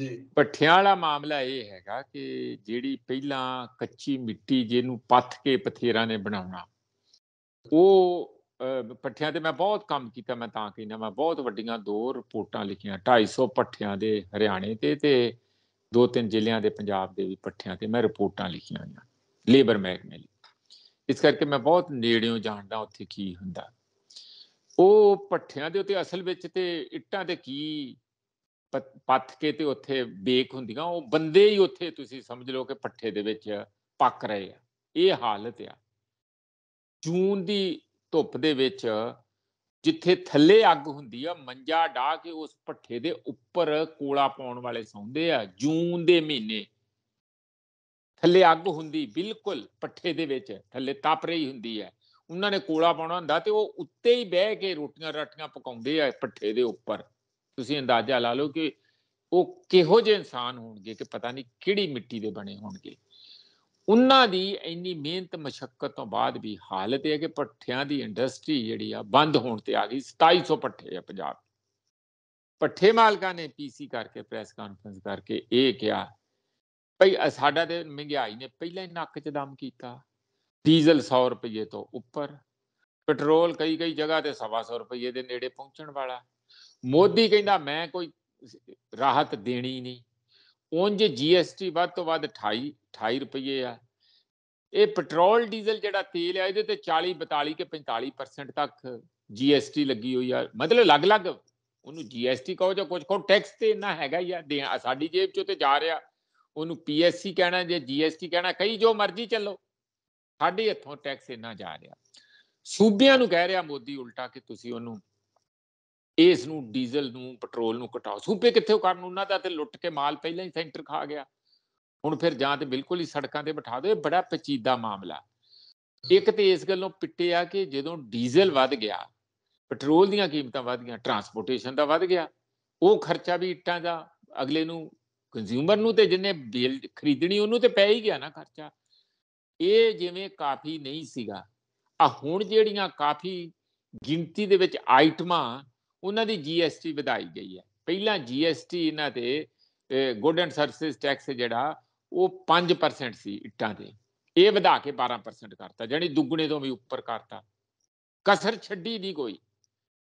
ਜੀ ਪਠਿਆਲਾ ਮਾਮਲਾ ਇਹ ਹੈਗਾ ਕਿ ਜਿਹੜੀ ਪਹਿਲਾਂ ਕੱਚੀ ਮਿੱਟੀ ਜਿਹਨੂੰ ਪੱਥ ਕੇ ਪਥੇਰਾਂ ਨੇ ਬਣਾਉਣਾ ਉਹ ਪੱਠਿਆਂ ਤੇ ਮੈਂ ਬਹੁਤ ਕੰਮ ਕੀਤਾ ਮੈਂ ਤਾਂ ਕਹਿੰਦਾ ਮੈਂ ਬਹੁਤ ਵੱਡੀਆਂ ਦੋ ਰਿਪੋਰਟਾਂ ਲਿਖੀਆਂ 250 ਪੱਠਿਆਂ ਦੇ ਹਰਿਆਣੇ ਤੇ ਤੇ ਦੋ ਤਿੰਨ ਜ਼ਿਲ੍ਹਿਆਂ ਦੇ ਪੰਜਾਬ ਦੇ ਵੀ ਪੱਠਿਆਂ ਤੇ ਮੈਂ ਰਿਪੋਰਟਾਂ ਲਿਖੀਆਂ ਹੋਈਆਂ ਲੇਬਰ ਮਹਿਕਮੇ ਲਈ ਇਸ ਕਰਕੇ ਮੈਂ ਬਹੁਤ ਨੇੜਿਓਂ ਜਾਣਦਾ ਉੱਥੇ ਕੀ ਹੁੰਦਾ ਉਹ ਪੱਠਿਆਂ ਦੇ ਉੱਤੇ ਅਸਲ ਵਿੱਚ ਤੇ ਇੱਟਾਂ ਦੇ ਕੀ ਪੱਥ ਕੇ ਤੇ ਉੱਥੇ ਬੇਕ ਹੁੰਦੀਆਂ ਉਹ ਬੰਦੇ ਹੀ ਉੱਥੇ ਤੁਸੀਂ ਸਮਝ ਲਓ ਕਿ ਪੱਠੇ ਦੇ ਵਿੱਚ ਪੱਕ ਰਹੇ ਆ ਇਹ ਹਾਲਤ ਆ ਜੂਨ ਦੀ ਧੁੱਪ ਦੇ ਵਿੱਚ ਜਿੱਥੇ ਥੱਲੇ ਅੱਗ ਹੁੰਦੀ ਆ ਮੰਜਾ ਢਾ ਕੇ ਉਸ ਪੱਠੇ ਦੇ ਉੱਪਰ ਕੋਲਾ ਪਾਉਣ ਵਾਲੇ ਸੌਂਦੇ ਆ ਜੂਨ ਦੇ ਮਹੀਨੇ ਥੱਲੇ ਅੱਗ ਹੁੰਦੀ ਬਿਲਕੁਲ ਪੱਠੇ ਦੇ ਵਿੱਚ ਥੱਲੇ ਤਪ ਰਹੀ ਹੁੰਦੀ ਹੈ ਉਹਨਾਂ ਨੇ ਕੋਲਾ ਪਾਉਣਾ ਹੁੰਦਾ ਤੇ ਉਹ ਉੱਤੇ ਹੀ ਬਹਿ ਕੇ ਰੋਟੀਆਂ ਰਾਟੀਆਂ ਪਕਾਉਂਦੇ ਆ ਪੱਠੇ ਦੇ ਉੱਪਰ ਤੁਸੀਂ ਅੰਦਾਜ਼ਾ ਲਾ ਲਓ ਕਿ ਉਹ ਕਿਹੋ ਜਿਹੇ ਇਨਸਾਨ ਹੋਣਗੇ ਕਿ ਪਤਾ ਨਹੀਂ ਕਿਹੜੀ ਮਿੱਟੀ ਦੇ ਬਣੇ ਹੋਣਗੇ ਉਹਨਾਂ ਦੀ ਇੰਨੀ ਮਿਹਨਤ ਮਸ਼ਕਤ ਤੋਂ ਬਾਅਦ ਵੀ ਹਾਲਤ ਇਹ ਹੈ ਕਿ ਪੱਠਿਆਂ ਦੀ ਇੰਡਸਟਰੀ ਜਿਹੜੀ ਆ ਬੰਦ ਹੋਣ ਤੇ ਆ ਗਈ 2700 ਪੱਠੇ ਆ ਪੰਜਾਬ ਪੱਠੇ ਮਾਲਕਾਂ ਨੇ ਪੀਸੀ ਕਰਕੇ ਪ੍ਰੈਸ ਕਾਨਫਰੰਸ ਕਰਕੇ ਇਹ ਕਿਹਾ ਭਈ ਸਾਡਾ ਤੇ ਮਹਿੰਗਾਈ ਨੇ ਪਹਿਲਾਂ ਹੀ ਨੱਕ 'ਚ ਦਮ ਕੀਤਾ ਡੀਜ਼ਲ 100 ਰੁਪਏ ਤੋਂ ਉੱਪਰ ਪੈਟਰੋਲ ਕਈ ਕਈ ਜਗ੍ਹਾ ਤੇ 1.5 ਰੁਪਏ ਦੇ ਨੇੜੇ ਪਹੁੰਚਣ ਵਾਲਾ ਮੋਦੀ ਕਹਿੰਦਾ ਮੈਂ ਕੋਈ ਰਾਹਤ ਦੇਣੀ ਨਹੀਂ ਉਂਝ ਜੀਐਸਟੀ ਵੱਧ ਤੋਂ ਵੱਧ 28 28 ਰੁਪਏ ਆ ਇਹ ਪੈਟਰੋਲ ਡੀਜ਼ਲ ਜਿਹੜਾ ਤੇਲ ਆ ਇਹਦੇ ਤੇ 40 42 ਕੇ 45% ਤੱਕ ਜੀਐਸਟੀ ਲੱਗੀ ਹੋਈ ਆ ਮਤਲਬ ਅਲੱਗ-ਅਲੱਗ ਉਹਨੂੰ ਜੀਐਸਟੀ ਕਹੋ ਜਾਂ ਕੁਝ ਕੋ ਟੈਕਸ ਤੇ ਇੰਨਾ ਹੈਗਾ ਹੀ ਆ ਸਾਡੀ ਜੇਬ ਚੋਂ ਤੇ ਜਾ ਰਿਹਾ ਉਹਨੂੰ ਪੀਐਸਸੀ ਕਹਿਣਾ ਜੇ ਜੀਐਸਟੀ ਕਹਿਣਾ ਕਈ ਜੋ ਮਰਜ਼ੀ ਚੱਲੋ ਸਾਡੇ ਹੱਥੋਂ ਟੈਕਸ ਇੰਨਾ ਜਾ ਰਿਹਾ ਸੂਬਿਆਂ ਨੂੰ ਕਹਿ ਰਿਹਾ ਮੋਦੀ ਉਲਟਾ ਕਿ ਤੁਸੀਂ ਉਹਨੂੰ ਇਸ ਨੂੰ ਡੀਜ਼ਲ ਨੂੰ ਪੈਟਰੋਲ ਨੂੰ ਘਟਾਓ ਸੂਪੇ ਕਿੱਥੇ ਕਰਨ ਉਹਨਾਂ ਦਾ ਤੇ ਲੁੱਟ ਕੇ ਮਾਲ ਪਹਿਲਾਂ ਹੀ ਸੈਂਟਰ ਖਾ ਗਿਆ ਹੁਣ ਫਿਰ ਜਾਂ ਤੇ ਬਿਲਕੁਲ ਹੀ ਸੜਕਾਂ ਤੇ ਬਿਠਾ ਦੋ ਇਹ ਬੜਾ ਪਚੀਦਾ ਮਾਮਲਾ ਇੱਕ ਤੇ ਇਸ ਗੱਲੋਂ ਪਿੱਟੇ ਆ ਕਿ ਜਦੋਂ ਡੀਜ਼ਲ ਵੱਧ ਗਿਆ ਪੈਟਰੋਲ ਦੀਆਂ ਕੀਮਤਾਂ ਵੱਧ ਗਈਆਂ ਟਰਾਂਸਪੋਰਟੇਸ਼ਨ ਦਾ ਵੱਧ ਗਿਆ ਉਹ ਖਰਚਾ ਵੀ ਇੱਟਾਂ ਦਾ ਅਗਲੇ ਨੂੰ ਕੰਜ਼ਿਊਮਰ ਨੂੰ ਤੇ ਜਿੰਨੇ ਬਿਲ ਖਰੀਦਣੀ ਉਹਨੂੰ ਤੇ ਪੈ ਹੀ ਗਿਆ ਨਾ ਖਰਚਾ ਇਹ ਜਿਵੇਂ ਕਾਫੀ ਨਹੀਂ ਸੀਗਾ ਆ ਹੁਣ ਜਿਹੜੀਆਂ ਕਾਫੀ ਗਿਣਤੀ ਦੇ ਵਿੱਚ ਆਈਟਮਾਂ ਉਹਨਾਂ ਦੀ ਜੀਐਸਟੀ ਵਧਾਈ ਗਈ ਹੈ ਪਹਿਲਾਂ ਜੀਐਸਟੀ ਇਹਨਾਂ ਤੇ ਗੁੱਡ ਐਂਡ ਸਰਵਿਸ ਟੈਕਸ ਜਿਹੜਾ ਉਹ 5% ਸੀ ਇੱਟਾਂ ਤੇ ਇਹ ਵਧਾ ਕੇ 12% ਕਰਤਾ ਜਾਨੀ ਦੁੱਗਣੇ ਤੋਂ ਵੀ ਉੱਪਰ ਕਰਤਾ ਕਸਰ ਛੱਡੀ ਨਹੀਂ ਕੋਈ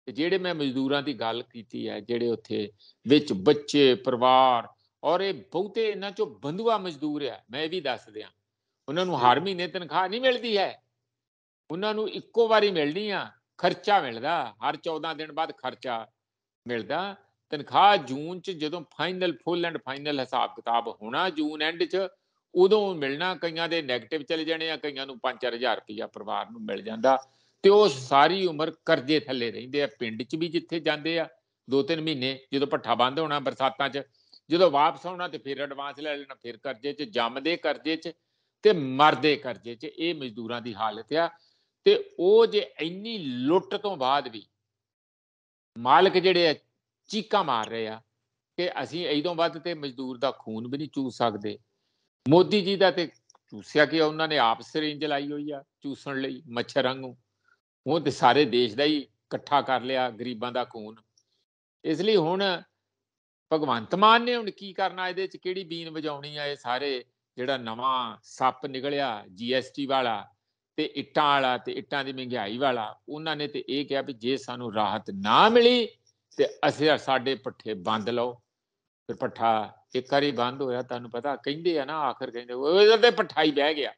ਤੇ ਜਿਹੜੇ ਮੈਂ ਮਜ਼ਦੂਰਾਂ ਦੀ ਗੱਲ ਕੀਤੀ ਹੈ ਜਿਹੜੇ ਉੱਥੇ ਵਿੱਚ ਬੱਚੇ ਪਰਿਵਾਰ ਔਰ ਇਹ ਬਹੁਤੇ ਇਹਨਾਂ ਚੋਂ ਬੰਦੂਆ ਮਜ਼ਦੂਰ ਆ ਮੈਂ ਇਹ ਵੀ ਦੱਸ ਦਿਆਂ ਉਹਨਾਂ ਨੂੰ ਹਰ ਮਹੀਨੇ ਤਨਖਾਹ ਨਹੀਂ ਮਿਲਦੀ ਹੈ ਉਹਨਾਂ ਨੂੰ ਇੱਕੋ ਵਾਰੀ ਮਿਲਣੀ ਆ ਖਰਚਾ ਮਿਲਦਾ ਹਰ 14 ਦਿਨ ਬਾਅਦ ਖਰਚਾ ਮਿਲਦਾ ਤਨਖਾਹ ਜੂਨ ਚ ਜਦੋਂ ਫਾਈਨਲ ਫੁੱਲ ਐਂਡ ਫਾਈਨਲ ਹਿਸਾਬ ਕਿਤਾਬ ਹੋਣਾ ਜੂਨ ਐਂਡ ਚ ਉਦੋਂ ਮਿਲਣਾ ਕਈਆਂ ਦੇ ਨੈਗੇਟਿਵ ਚਲੇ ਜਾਣੇ ਆ ਕਈਆਂ ਨੂੰ 5-4000 ਰੁਪਇਆ ਪਰਿਵਾਰ ਨੂੰ ਮਿਲ ਜਾਂਦਾ ਤੇ ਉਹ ਸਾਰੀ ਉਮਰ ਕਰਜ਼ੇ ਥੱਲੇ ਰਹਿੰਦੇ ਆ ਪਿੰਡ 'ਚ ਵੀ ਜਿੱਥੇ ਜਾਂਦੇ ਆ 2-3 ਮਹੀਨੇ ਜਦੋਂ ਪੱਠਾ ਬੰਦ ਹੋਣਾ ਬਰਸਾਤਾਂ 'ਚ ਜਦੋਂ ਵਾਪਸ ਆਉਣਾ ਤੇ ਫਿਰ ਐਡਵਾਂਸ ਲੈ ਲੈਣਾ ਫਿਰ ਕਰਜ਼ੇ 'ਚ ਜੰਮਦੇ ਕਰਜ਼ੇ 'ਚ ਤੇ ਮਰਦੇ ਕਰਜ਼ੇ 'ਚ ਇਹ ਮਜ਼ਦੂਰਾਂ ਦੀ ਹਾਲਤ ਆ ਤੇ ਉਹ ਜੇ ਇੰਨੀ ਲੁੱਟ ਤੋਂ ਬਾਅਦ ਵੀ ਮਾਲਕ ਜਿਹੜੇ ਆ ਚੀਕਾਂ ਮਾਰ ਰਹੇ ਆ ਕਿ ਅਸੀਂ ਇਦੋਂ ਵੱਧ ਤੇ ਮਜ਼ਦੂਰ ਦਾ ਖੂਨ ਵੀ ਨਹੀਂ ਚੂਸ ਸਕਦੇ ਮੋਦੀ ਜੀ ਦਾ ਤੇ ਚੂਸਿਆ ਕਿ ਉਹਨਾਂ ਨੇ ਆਪ ਸਰਿੰਜ ਲਾਈ ਹੋਈ ਆ ਚੂਸਣ ਲਈ ਮੱਛਰ ਵਾਂਗੂ ਉਹ ਤੇ ਸਾਰੇ ਦੇਸ਼ ਦਾ ਹੀ ਇਕੱਠਾ ਕਰ ਲਿਆ ਗਰੀਬਾਂ ਦਾ ਖੂਨ ਇਸ ਲਈ ਹੁਣ ਭਗਵੰਤ ਮਾਨ ਨੇ ਹੁਣ ਕੀ ਕਰਨਾ ਇਹਦੇ ਚ ਕਿਹੜੀ ਬੀਨ ਵਜਾਉਣੀ ਆ ਇਹ ਸਾਰੇ ਜਿਹੜਾ ਨਵਾਂ ਸੱਪ ਨਿਕਲਿਆ ਜੀਐਸਟੀ ਵਾਲਾ ਤੇ ਇੱਟਾਂ ਵਾਲਾ ਤੇ ਇੱਟਾਂ ਦੀ ਮਹਿੰਗਾਈ ਵਾਲਾ ਉਹਨਾਂ ਨੇ ਤੇ ਇਹ ਕਿਹਾ ਵੀ ਜੇ ਸਾਨੂੰ ਰਾਹਤ ਨਾ ਮਿਲੀ ਤੇ ਅਸੀਂ ਸਾਡੇ ਪੱਠੇ ਬੰਦ ਲਓ ਫਿਰ ਪੱਠਾ ਇੱਕ ਵਾਰੀ ਬੰਦ ਹੋਇਆ ਤੁਹਾਨੂੰ ਪਤਾ ਕਹਿੰਦੇ ਆ ਨਾ ਆਖਰ ਕਹਿੰਦੇ ਉਹ ਤੇ ਪੱਠਾ ਹੀ ਬਹਿ ਗਿਆ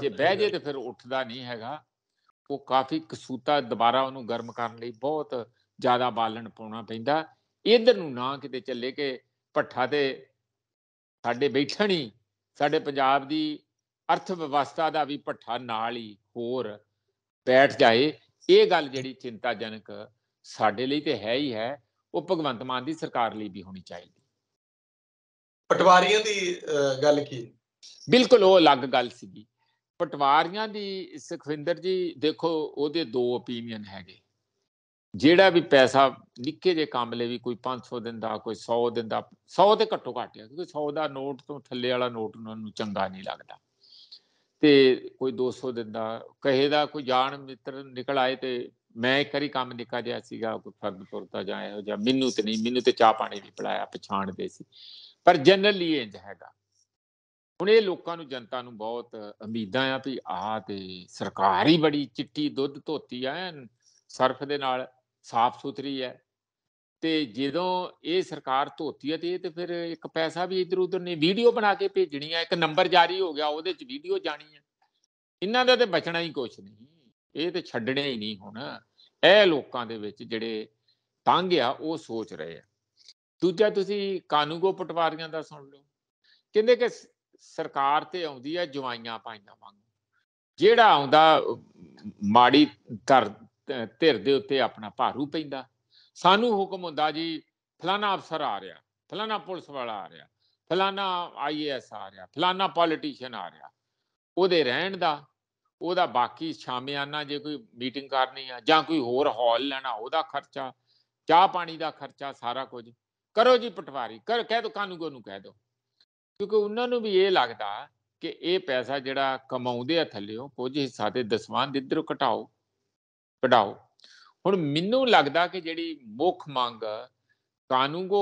ਜੇ ਬਹਿ ਜੇ ਤੇ ਫਿਰ ਉੱਠਦਾ ਨਹੀਂ ਹੈਗਾ ਉਹ ਕਾਫੀ ਕਸੂਤਾ ਦੁਬਾਰਾ ਉਹਨੂੰ ਗਰਮ ਕਰਨ ਲਈ ਬਹੁਤ ਜ਼ਿਆਦਾ ਬਾਲਣ ਪਾਉਣਾ ਪੈਂਦਾ ਇਧਰ ਨੂੰ ਨਾ ਕਿਤੇ ਚੱਲੇ ਕੇ ਪੱਠਾ ਤੇ ਸਾਡੇ ਬੈਠਣੀ ਸਾਡੇ ਪੰਜਾਬ ਦੀ ਅਰਥ ਵਿਵਸਥਾ ਦਾ ਵੀ ਪੱਠਾ ਨਾਲ ਹੀ ਹੋਰ ਬੈਠ ਜਾਏ ਇਹ ਗੱਲ ਜਿਹੜੀ ਚਿੰਤਾਜਨਕ ਸਾਡੇ ਲਈ ਤੇ ਹੈ ਹੀ ਹੈ ਉਹ ਭਗਵੰਤ ਮਾਨ ਦੀ ਸਰਕਾਰ ਲਈ ਵੀ ਹੋਣੀ ਚਾਹੀਦੀ ਪਟਵਾਰੀਆਂ ਦੀ ਗੱਲ ਕੀ ਬਿਲਕੁਲ ਉਹ ਅਲੱਗ ਗੱਲ ਸੀਗੀ ਪਟਵਾਰੀਆਂ ਦੀ ਸੁਖਵਿੰਦਰ ਜੀ ਦੇਖੋ ਉਹਦੇ ਦੋ opinion ਹੈਗੇ ਜਿਹੜਾ ਵੀ ਪੈਸਾ ਨਿੱਕੇ ਜੇ ਕੰਮ ਲਈ ਵੀ ਕੋਈ 500 ਦਿਨ ਦਾ ਕੋਈ 100 ਦਿਨ ਦਾ 100 ਤੇ ਘੱਟੋ ਘੱਟ ਹੈ ਕਿਉਂਕਿ 100 ਦਾ ਨੋਟ ਤੋਂ ਥੱਲੇ ਵਾਲਾ ਨੋਟ ਉਹਨਾਂ ਨੂੰ ਚੰਗਾ ਨਹੀਂ ਲੱਗਦਾ ਤੇ ਕੋਈ 200 ਦਿੰਦਾ ਕਹੇ ਦਾ ਕੋਈ ਜਾਣ ਮਿੱਤਰ ਨਿਕਲ ਆਏ ਤੇ ਮੈਂ ਇੱਕ ਵਾਰੀ ਕੰਮ ਨਿਕਾ ਜਿਆ ਸੀਗਾ ਕੋਈ ਫਰਦਪੁਰ ਤਾਂ ਜਾਂ ਇਹੋ ਜਾਂ ਮੈਨੂੰ ਤੇ ਨਹੀਂ ਮੈਨੂੰ ਤੇ ਚਾਹ ਪਾਣੀ ਵੀ ਪਿਲਾਇਆ ਪਛਾਣਦੇ ਸੀ ਪਰ ਜਨਰਲੀ ਇੰਜ ਹੈਗਾ ਹੁਣ ਇਹ ਲੋਕਾਂ ਨੂੰ ਜਨਤਾ ਨੂੰ ਬਹੁਤ ਉਮੀਦਾਂ ਆ ਵੀ ਆਹ ਤੇ ਸਰਕਾਰ ਹੀ ਬੜੀ ਚਿੱਟੀ ਦੁੱਧ ਧੋਤੀ ਆ ਸਰਫ ਦੇ ਨਾਲ ਸਾਫ਼ ਸੁਥਰੀ ਹੈ ਤੇ ਜਦੋਂ ਇਹ ਸਰਕਾਰ ਧੋਤੀ ਹੈ ਤੇ ਤੇ ਫਿਰ ਇੱਕ ਪੈਸਾ ਵੀ ਇਧਰ ਉਧਰ ਨਹੀਂ ਵੀਡੀਓ ਬਣਾ ਕੇ ਭੇਜਣੀ ਆ ਇੱਕ ਨੰਬਰ ਜਾਰੀ ਹੋ ਗਿਆ ਉਹਦੇ 'ਚ ਵੀਡੀਓ ਜਾਣੀ ਆ ਇਹਨਾਂ ਦਾ ਤੇ ਬਚਣਾ ਹੀ ਕੁਛ ਨਹੀਂ ਇਹ ਤੇ ਛੱਡਣਾ ਹੀ ਨਹੀਂ ਹੁਣ ਇਹ ਲੋਕਾਂ ਦੇ ਵਿੱਚ ਜਿਹੜੇ ਤੰਗ ਆ ਉਹ ਸੋਚ ਰਹੇ ਆ ਦੂਜਾ ਤੁਸੀਂ ਕਾਨੂੰਗੋ ਪਟਵਾਰੀਆਂ ਦਾ ਸੁਣ ਲਓ ਕਹਿੰਦੇ ਕਿ ਸਰਕਾਰ ਤੇ ਆਉਂਦੀ ਆ ਜਵਾਈਆਂ ਪਾਈਆਂ ਵਾਂਗ ਜਿਹੜਾ ਆਉਂਦਾ ਮਾੜੀ ਧਰ ਧਿਰ ਦੇ ਉੱਤੇ ਆਪਣਾ ਭਾਰੂ ਪੈਂਦਾ ਸਾਨੂੰ ਹੁਕਮ ਹੁੰਦਾ ਜੀ ਫਲਾਣਾ ਅਫਸਰ ਆ ਰਿਹਾ ਫਲਾਣਾ ਪੁਲਿਸ ਵਾਲਾ ਆ ਰਿਹਾ ਫਲਾਣਾ ਆਈਏਐਸ ਆ ਰਿਹਾ ਫਲਾਣਾ ਪੋਲੀਟੀਸ਼ੀਅਨ ਆ ਰਿਹਾ ਉਹਦੇ ਰਹਿਣ ਦਾ ਉਹਦਾ ਬਾਕੀ ਸ਼ਾਮਿਆਨਾ ਜੇ ਕੋਈ ਮੀਟਿੰਗ ਕਰਨੀ ਆ ਜਾਂ ਕੋਈ ਹੋਰ ਹਾਲ ਲੈਣਾ ਉਹਦਾ ਖਰਚਾ ਚਾਹ ਪਾਣੀ ਦਾ ਖਰਚਾ ਸਾਰਾ ਕੁਝ ਕਰੋ ਜੀ ਪਟਵਾਰੀ ਕਰ ਕਹਿ ਦੋ ਕਾਨੂੰਗੋ ਨੂੰ ਕਹਿ ਦੋ ਕਿਉਂਕਿ ਉਹਨਾਂ ਨੂੰ ਵੀ ਇਹ ਲੱਗਦਾ ਕਿ ਇਹ ਪੈਸਾ ਜਿਹੜਾ ਕਮਾਉਂਦੇ ਆ ਥੱਲਿਓ ਕੁਝ ਹਿੱਸਾ ਤੇ ਦਸਵਾਂ ਦਿੱਧਰੋਂ ਘਟਾਓ ਘਟਾਓ ਹੁਣ ਮੈਨੂੰ ਲੱਗਦਾ ਕਿ ਜਿਹੜੀ ਮੁੱਖ ਮੰਗ ਕਾਨੂੰਗੋ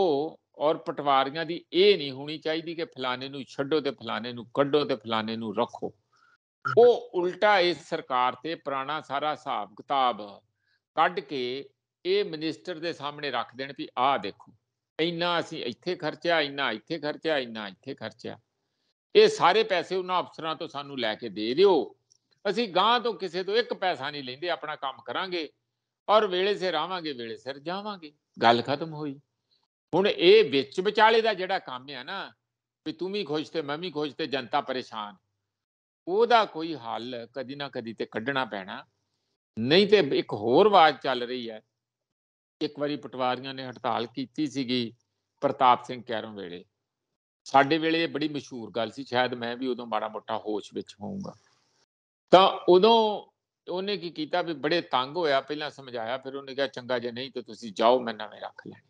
ਔਰ ਪਟਵਾਰੀਆਂ ਦੀ ਇਹ ਨਹੀਂ ਹੋਣੀ ਚਾਹੀਦੀ ਕਿ ਫਲਾਣੇ ਨੂੰ ਛੱਡੋ ਤੇ ਫਲਾਣੇ ਨੂੰ ਕੱਢੋ ਤੇ ਫਲਾਣੇ ਨੂੰ ਰੱਖੋ ਉਹ ਉਲਟਾ ਇਸ ਸਰਕਾਰ ਤੇ ਪੁਰਾਣਾ ਸਾਰਾ ਹਿਸਾਬ ਕਿਤਾਬ ਕੱਢ ਕੇ ਇਹ ਮਿਨਿਸਟਰ ਦੇ ਸਾਹਮਣੇ ਰੱਖ ਦੇਣ ਵੀ ਆਹ ਦੇਖੋ ਇੰਨਾ ਅਸੀਂ ਇੱਥੇ ਖਰਚਿਆ ਇੰਨਾ ਇੱਥੇ ਖਰਚਿਆ ਇੰਨਾ ਇੱਥੇ ਖਰਚਿਆ ਇਹ ਸਾਰੇ ਪੈਸੇ ਉਹਨਾਂ ਅਫਸਰਾਂ ਤੋਂ ਸਾਨੂੰ ਲੈ ਕੇ ਦੇ ਦਿਓ ਅਸੀਂ ਗਾਂ ਤੋਂ ਕਿਸੇ ਤੋਂ ਇੱਕ ਪੈਸਾ ਨਹੀਂ ਲੈਂਦੇ ਆਪਣਾ ਕੰਮ ਕਰਾਂਗੇ ਔਰ ਵੇਲੇ ਸਿਰ ਆਵਾਂਗੇ ਵੇਲੇ ਸਿਰ ਜਾਵਾਂਗੇ ਗੱਲ ਖਤਮ ਹੋਈ ਹੁਣ ਇਹ ਵਿੱਚ ਵਿਚਾਲੇ ਦਾ ਜਿਹੜਾ ਕੰਮ ਆ ਨਾ ਵੀ ਤੂੰ ਵੀ ਖੁਸ਼ ਤੇ ਮੈਂ ਵੀ ਖੁਸ਼ ਤੇ ਜਨਤਾ ਪਰੇਸ਼ਾਨ ਉਹਦਾ ਕੋਈ ਹੱਲ ਕਦੀ ਨਾ ਕਦੀ ਤੇ ਕੱਢਣਾ ਪੈਣਾ ਨਹੀਂ ਤੇ ਇੱਕ ਹੋਰ ਆਵਾਜ਼ ਚੱਲ ਰਹੀ ਹੈ ਇੱਕ ਵਾਰੀ ਪਟਵਾਰੀਆਂ ਨੇ ਹੜਤਾਲ ਕੀਤੀ ਸੀਗੀ ਪ੍ਰਤਾਪ ਸਿੰਘ ਕੈਰਮ ਵੇਲੇ ਸਾਡੇ ਵੇਲੇ ਇਹ ਬੜੀ ਮਸ਼ਹੂਰ ਗੱਲ ਸੀ ਸ਼ਾਇਦ ਮੈਂ ਵੀ ਉਦੋਂ ਮਾੜਾ ਮੋਟਾ ਹੋਸ਼ ਵਿੱਚ ਹੋਊਗਾ ਤਾਂ ਉਦੋਂ ਤੇ ਉਹਨੇ ਕੀ ਕੀਤਾ ਵੀ ਬੜੇ ਤੰਗ ਹੋਇਆ ਪਹਿਲਾਂ ਸਮਝਾਇਆ ਫਿਰ ਉਹਨੇ ਕਿਹਾ ਚੰਗਾ ਜੇ ਨਹੀਂ ਤੇ ਤੁਸੀਂ ਜਾਓ ਮੈਂ ਨਵੇਂ ਰੱਖ ਲੈਣੀ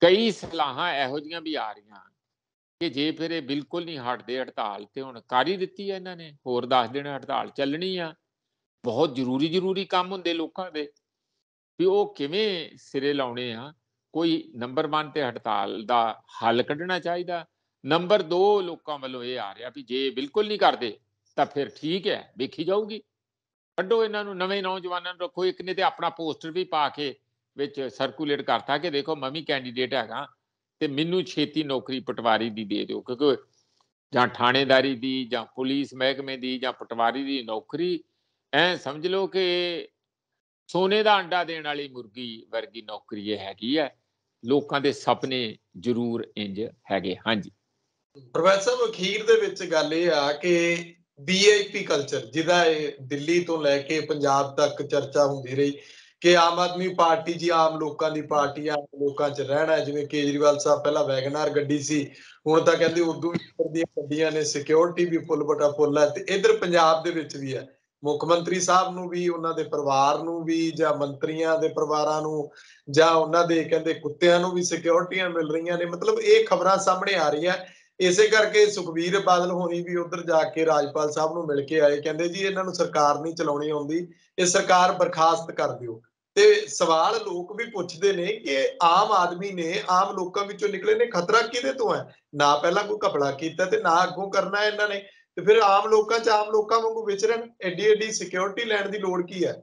ਕਈ ਸਲਾਹਾਂ ਇਹੋ ਜੀਆਂ ਵੀ ਆ ਰਹੀਆਂ ਕਿ ਜੇ ਫਿਰ ਇਹ ਬਿਲਕੁਲ ਨਹੀਂ ਹਟਦੇ ਹੜਤਾਲ ਤੇ ਹੁਣ ਕਾਰੀ ਦਿੱਤੀ ਹੈ ਇਹਨਾਂ ਨੇ ਹੋਰ ਦੱਸ ਦੇਣਾ ਹੜਤਾਲ ਚੱਲਣੀ ਆ ਬਹੁਤ ਜ਼ਰੂਰੀ ਜ਼ਰੂਰੀ ਕੰਮ ਹੁੰਦੇ ਲੋਕਾਂ ਦੇ ਵੀ ਉਹ ਕਿਵੇਂ ਸਿਰੇ ਲਾਉਣੇ ਆ ਕੋਈ ਨੰਬਰ 1 ਤੇ ਹੜਤਾਲ ਦਾ ਹੱਲ ਕੱਢਣਾ ਚਾਹੀਦਾ ਨੰਬਰ 2 ਲੋਕਾਂ ਵੱਲੋਂ ਇਹ ਆ ਰਿਹਾ ਵੀ ਜੇ ਬਿਲਕੁਲ ਨਹੀਂ ਕਰਦੇ ਤਾਂ ਫਿਰ ਠੀਕ ਹੈ ਵੇਖੀ ਜਾਊਗੀ ਕੱਢੋ ਇਹਨਾਂ ਨੂੰ ਨਵੇਂ ਨੌਜਵਾਨਾਂ ਨੂੰ ਰੱਖੋ ਇੱਕ ਨੇ ਤੇ ਆਪਣਾ ਪੋਸਟਰ ਵੀ ਪਾ ਕੇ ਵਿੱਚ ਸਰਕੂਲੇਟ ਕਰਤਾ ਕਿ ਦੇਖੋ ਮੈਂ ਵੀ ਕੈਂਡੀਡੇਟ ਹੈਗਾ ਤੇ ਮੈਨੂੰ ਛੇਤੀ ਨੌਕਰੀ ਪਟਵਾਰੀ ਦੀ ਦੇ ਦਿਓ ਕਿਉਂਕਿ ਜਾਂ ਥਾਣੇਦਾਰੀ ਦੀ ਜਾਂ ਪੁਲਿਸ ਮਹਿਕਮੇ ਦੀ ਜਾਂ ਪਟਵਾਰੀ ਦੀ ਨੌਕਰੀ ਐ ਸਮਝ ਲਓ ਕਿ ਸੋਨੇ ਦਾ ਅੰਡਾ ਦੇਣ ਵਾਲੀ ਮੁਰਗੀ ਵਰਗੀ ਨੌਕਰੀ ਇਹ ਹੈਗੀ ਹੈ ਲੋਕਾਂ ਦੇ ਸੁਪਨੇ ਜ਼ਰੂਰ ਇੰਜ ਹੈਗੇ ਹਾਂਜੀ ਪ੍ਰੋਫੈਸਰ ਅਖੀਰ ਦੇ ਵਿੱਚ ਗੱਲ ਇਹ ਆ ਕਿ ਬੀਆਈਪੀ ਕਲਚਰ ਜਿਹਦਾ ਇਹ ਦਿੱਲੀ ਤੋਂ ਲੈ ਕੇ ਪੰਜਾਬ ਤੱਕ ਚਰਚਾ ਹੁੰਦੀ ਰਹੀ ਕਿ ਆਮ ਆਦਮੀ ਪਾਰਟੀ ਜੀ ਆਮ ਲੋਕਾਂ ਦੀ ਪਾਰਟੀ ਆ ਲੋਕਾਂ 'ਚ ਰਹਿਣਾ ਜਿਵੇਂ ਕੇਜਰੀਵਾਲ ਸਾਹਿਬ ਪਹਿਲਾਂ ਵੈਗਨਾਰ ਗੱਡੀ ਸੀ ਹੁਣ ਤਾਂ ਕਹਿੰਦੇ ਉਦੋਂ ਵੀ ਉੱਪਰ ਦੀਆਂ ਗੱਡੀਆਂ ਨੇ ਸਿਕਿਉਰਿਟੀ ਵੀ ਫੁੱਲ ਬਟਾ ਫੁੱਲ ਹੈ ਤੇ ਇਧਰ ਪੰਜਾਬ ਦੇ ਵਿੱਚ ਵੀ ਹੈ ਮੁੱਖ ਮੰਤਰੀ ਸਾਹਿਬ ਨੂੰ ਵੀ ਉਹਨਾਂ ਦੇ ਪਰਿਵਾਰ ਨੂੰ ਵੀ ਜਾਂ ਮੰਤਰੀਆਂ ਦੇ ਪਰਿਵਾਰਾਂ ਨੂੰ ਜਾਂ ਉਹਨਾਂ ਦੇ ਕਹਿੰਦੇ ਕੁੱਤਿਆਂ ਨੂੰ ਵੀ ਸਿਕਿਉਰਿਟੀਆਂ ਮਿਲ ਰਹੀਆਂ ਨੇ ਮਤਲਬ ਇਹ ਖਬਰਾਂ ਸਾਹਮਣੇ ਆ ਰਹੀਆਂ ਇਸੇ ਕਰਕੇ ਸੁਖਵੀਰ ਬਾਦਲ ਹੋਣੀ ਵੀ ਉਧਰ ਜਾ ਕੇ ਰਾਜਪਾਲ ਸਾਹਿਬ ਨੂੰ ਮਿਲ ਕੇ ਆਏ ਕਹਿੰਦੇ ਜੀ ਇਹਨਾਂ ਨੂੰ ਸਰਕਾਰ ਨਹੀਂ ਚਲਾਉਣੀ ਆਉਂਦੀ ਇਹ ਸਰਕਾਰ ਬਰਖਾਸਤ ਕਰ ਦਿਓ ਤੇ ਸਵਾਲ ਲੋਕ ਵੀ ਪੁੱਛਦੇ ਨੇ ਕਿ ਆਮ ਆਦਮੀ ਨੇ ਆਮ ਲੋਕਾਂ ਵਿੱਚੋਂ ਨਿਕਲੇ ਨੇ ਖਤਰਾ ਕਿਹਦੇ ਤੋਂ ਹੈ ਨਾ ਪਹਿਲਾਂ ਕੋਈ ਕਪੜਾ ਕੀਤਾ ਤੇ ਨਾ ਅੱਗੋਂ ਕਰਨਾ ਇਹਨਾਂ ਨੇ ਤੇ ਫਿਰ ਆਮ ਲੋਕਾਂ ਚ ਆਮ ਲੋਕਾਂ ਵਾਂਗੂ ਵਿਚਰਨ ਐਡੀ ਐਡੀ ਸਿਕਿਉਰਿਟੀ ਲੈਣ ਦੀ ਲੋੜ ਕੀ ਹੈ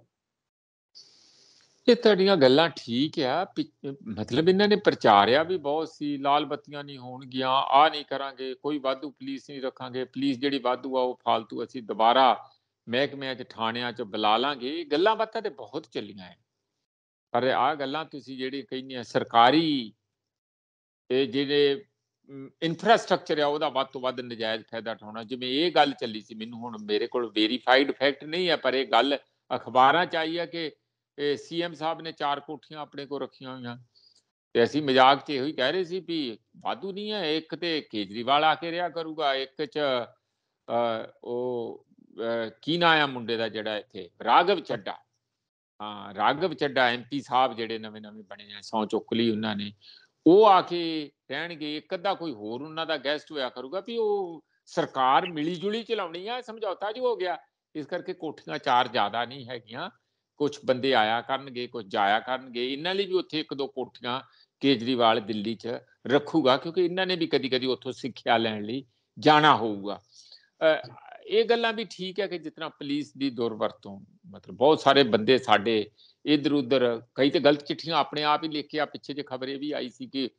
ਇਹ ਤੁਹਾਡੀਆਂ ਗੱਲਾਂ ਠੀਕ ਆ ਮਤਲਬ ਇਹਨਾਂ ਨੇ ਪ੍ਰਚਾਰਿਆ ਵੀ ਬਹੁਤ ਸੀ ਲਾਲ ਬੱਤੀਆਂ ਨਹੀਂ ਹੋਣਗੀਆਂ ਆ ਨਹੀਂ ਕਰਾਂਗੇ ਕੋਈ ਵਾਧੂ ਪੁਲਿਸ ਨਹੀਂ ਰੱਖਾਂਗੇ ਪੁਲਿਸ ਜਿਹੜੀ ਵਾਧੂ ਆ ਉਹ ਫालतू ਅਸੀਂ ਦੁਬਾਰਾ ਮਹਿਕਮਿਆਂ 'ਚ ਥਾਣਿਆਂ 'ਚ ਬੁਲਾ ਲਾਂਗੇ ਗੱਲਾਂ ਬਾਤਾਂ ਤੇ ਬਹੁਤ ਚੱਲੀਆਂ ਐ ਪਰ ਆ ਗੱਲਾਂ ਤੁਸੀਂ ਜਿਹੜੀ ਕਹਿੰਦੇ ਸਰਕਾਰੀ ਇਹ ਜਿਹੜੇ ਇਨਫਰਾਸਟ੍ਰਕਚਰ ਆ ਉਹਦਾ ਵੱਧ ਤੋਂ ਵੱਧ ਨਜਾਇਜ਼ ਫਾਇਦਾ ਉਠਾਉਣਾ ਜਿਵੇਂ ਇਹ ਗੱਲ ਚੱਲੀ ਸੀ ਮੈਨੂੰ ਹੁਣ ਮੇਰੇ ਕੋਲ ਵੈਰੀਫਾਈਡ ਫੈਕਟ ਨਹੀਂ ਆ ਪਰ ਇਹ ਗੱਲ ਅਖਬਾਰਾਂ ਚ ਆਈ ਆ ਕਿ ਇਹ ਸੀਐਮ ਸਾਹਿਬ ਨੇ ਚਾਰ ਕੋਠੀਆਂ ਆਪਣੇ ਕੋਲ ਰੱਖੀਆਂ ਹੋਈਆਂ ਤੇ ਅਸੀਂ ਮਜ਼ਾਕ 'ਚ ਇਹੋ ਹੀ ਕਹਿ ਰਹੇ ਸੀ ਵੀ ਵਾਧੂ ਨਹੀਂ ਹੈ ਇੱਕ ਤੇ ਕੇਜਰੀਵਾਲ ਆ ਕੇ ਰਿਆ ਕਰੂਗਾ ਇੱਕ 'ਚ ਉਹ ਕੀ ਨਾਮ ਆ ਮੁੰਡੇ ਦਾ ਜਿਹੜਾ ਇੱਥੇ ਰਾਗਵ ਚੱਡਾ ਹਾਂ ਰਾਗਵ ਚੱਡਾ ਐਮਪੀ ਸਾਹਿਬ ਜਿਹੜੇ ਨਵੇਂ ਨਵੇਂ ਬਣੇ ਆ ਸੌ ਚੁੱਕ ਲਈ ਉਹਨਾਂ ਨੇ ਉਹ ਆ ਕੇ ਰਹਿਣਗੇ ਇੱਕ ਅੱਧਾ ਕੋਈ ਹੋਰ ਉਹਨਾਂ ਦਾ ਗੈਸਟ ਹੋਇਆ ਕਰੂਗਾ ਵੀ ਉਹ ਸਰਕਾਰ ਮਿਲੀ ਜੁਲੀ ਚਲਾਉਣੀ ਆ ਸਮਝੌਤਾ ਜੀ ਹੋ ਗਿਆ ਇਸ ਕਰਕੇ ਕੋਠੀਆਂ ਚਾਰ ਜ਼ਿਆਦਾ ਨਹੀਂ ਹੈਗੀਆਂ ਕੁਝ ਬੰਦੇ ਆਇਆ ਕਰਨਗੇ ਕੁਝ ਜਾਇਆ ਕਰਨਗੇ ਇਹਨਾਂ ਲਈ ਵੀ ਉੱਥੇ ਇੱਕ ਦੋ ਕੋਠੀਆਂ ਕੇਜਰੀਵਾਲ ਦਿੱਲੀ 'ਚ ਰੱਖੂਗਾ ਕਿਉਂਕਿ ਇਹਨਾਂ ਨੇ ਵੀ ਕਦੀ-ਕਦੀ ਉੱਥੋਂ ਸਿੱਖਿਆ ਲੈਣ ਲਈ ਜਾਣਾ ਹੋਊਗਾ ਇਹ ਗੱਲਾਂ ਵੀ ਠੀਕ ਹੈ ਕਿ ਜਿਤਨਾ ਪੁਲਿਸ ਦੀ ਦੁਰਵਰਤੋਂ ਮਤਲਬ ਬਹੁਤ ਸਾਰੇ ਬੰਦੇ ਸਾਡੇ ਇਧਰ ਉਧਰ ਕਈ ਤੇ ਗਲਤ ਚਿੱਠੀਆਂ ਆਪਣੇ ਆਪ ਹੀ ਲਿਖ ਕੇ ਆ ਪਿੱਛੇ ਜੇ ਖਬਰੇ ਵੀ ਆਈ ਸੀ ਕਿ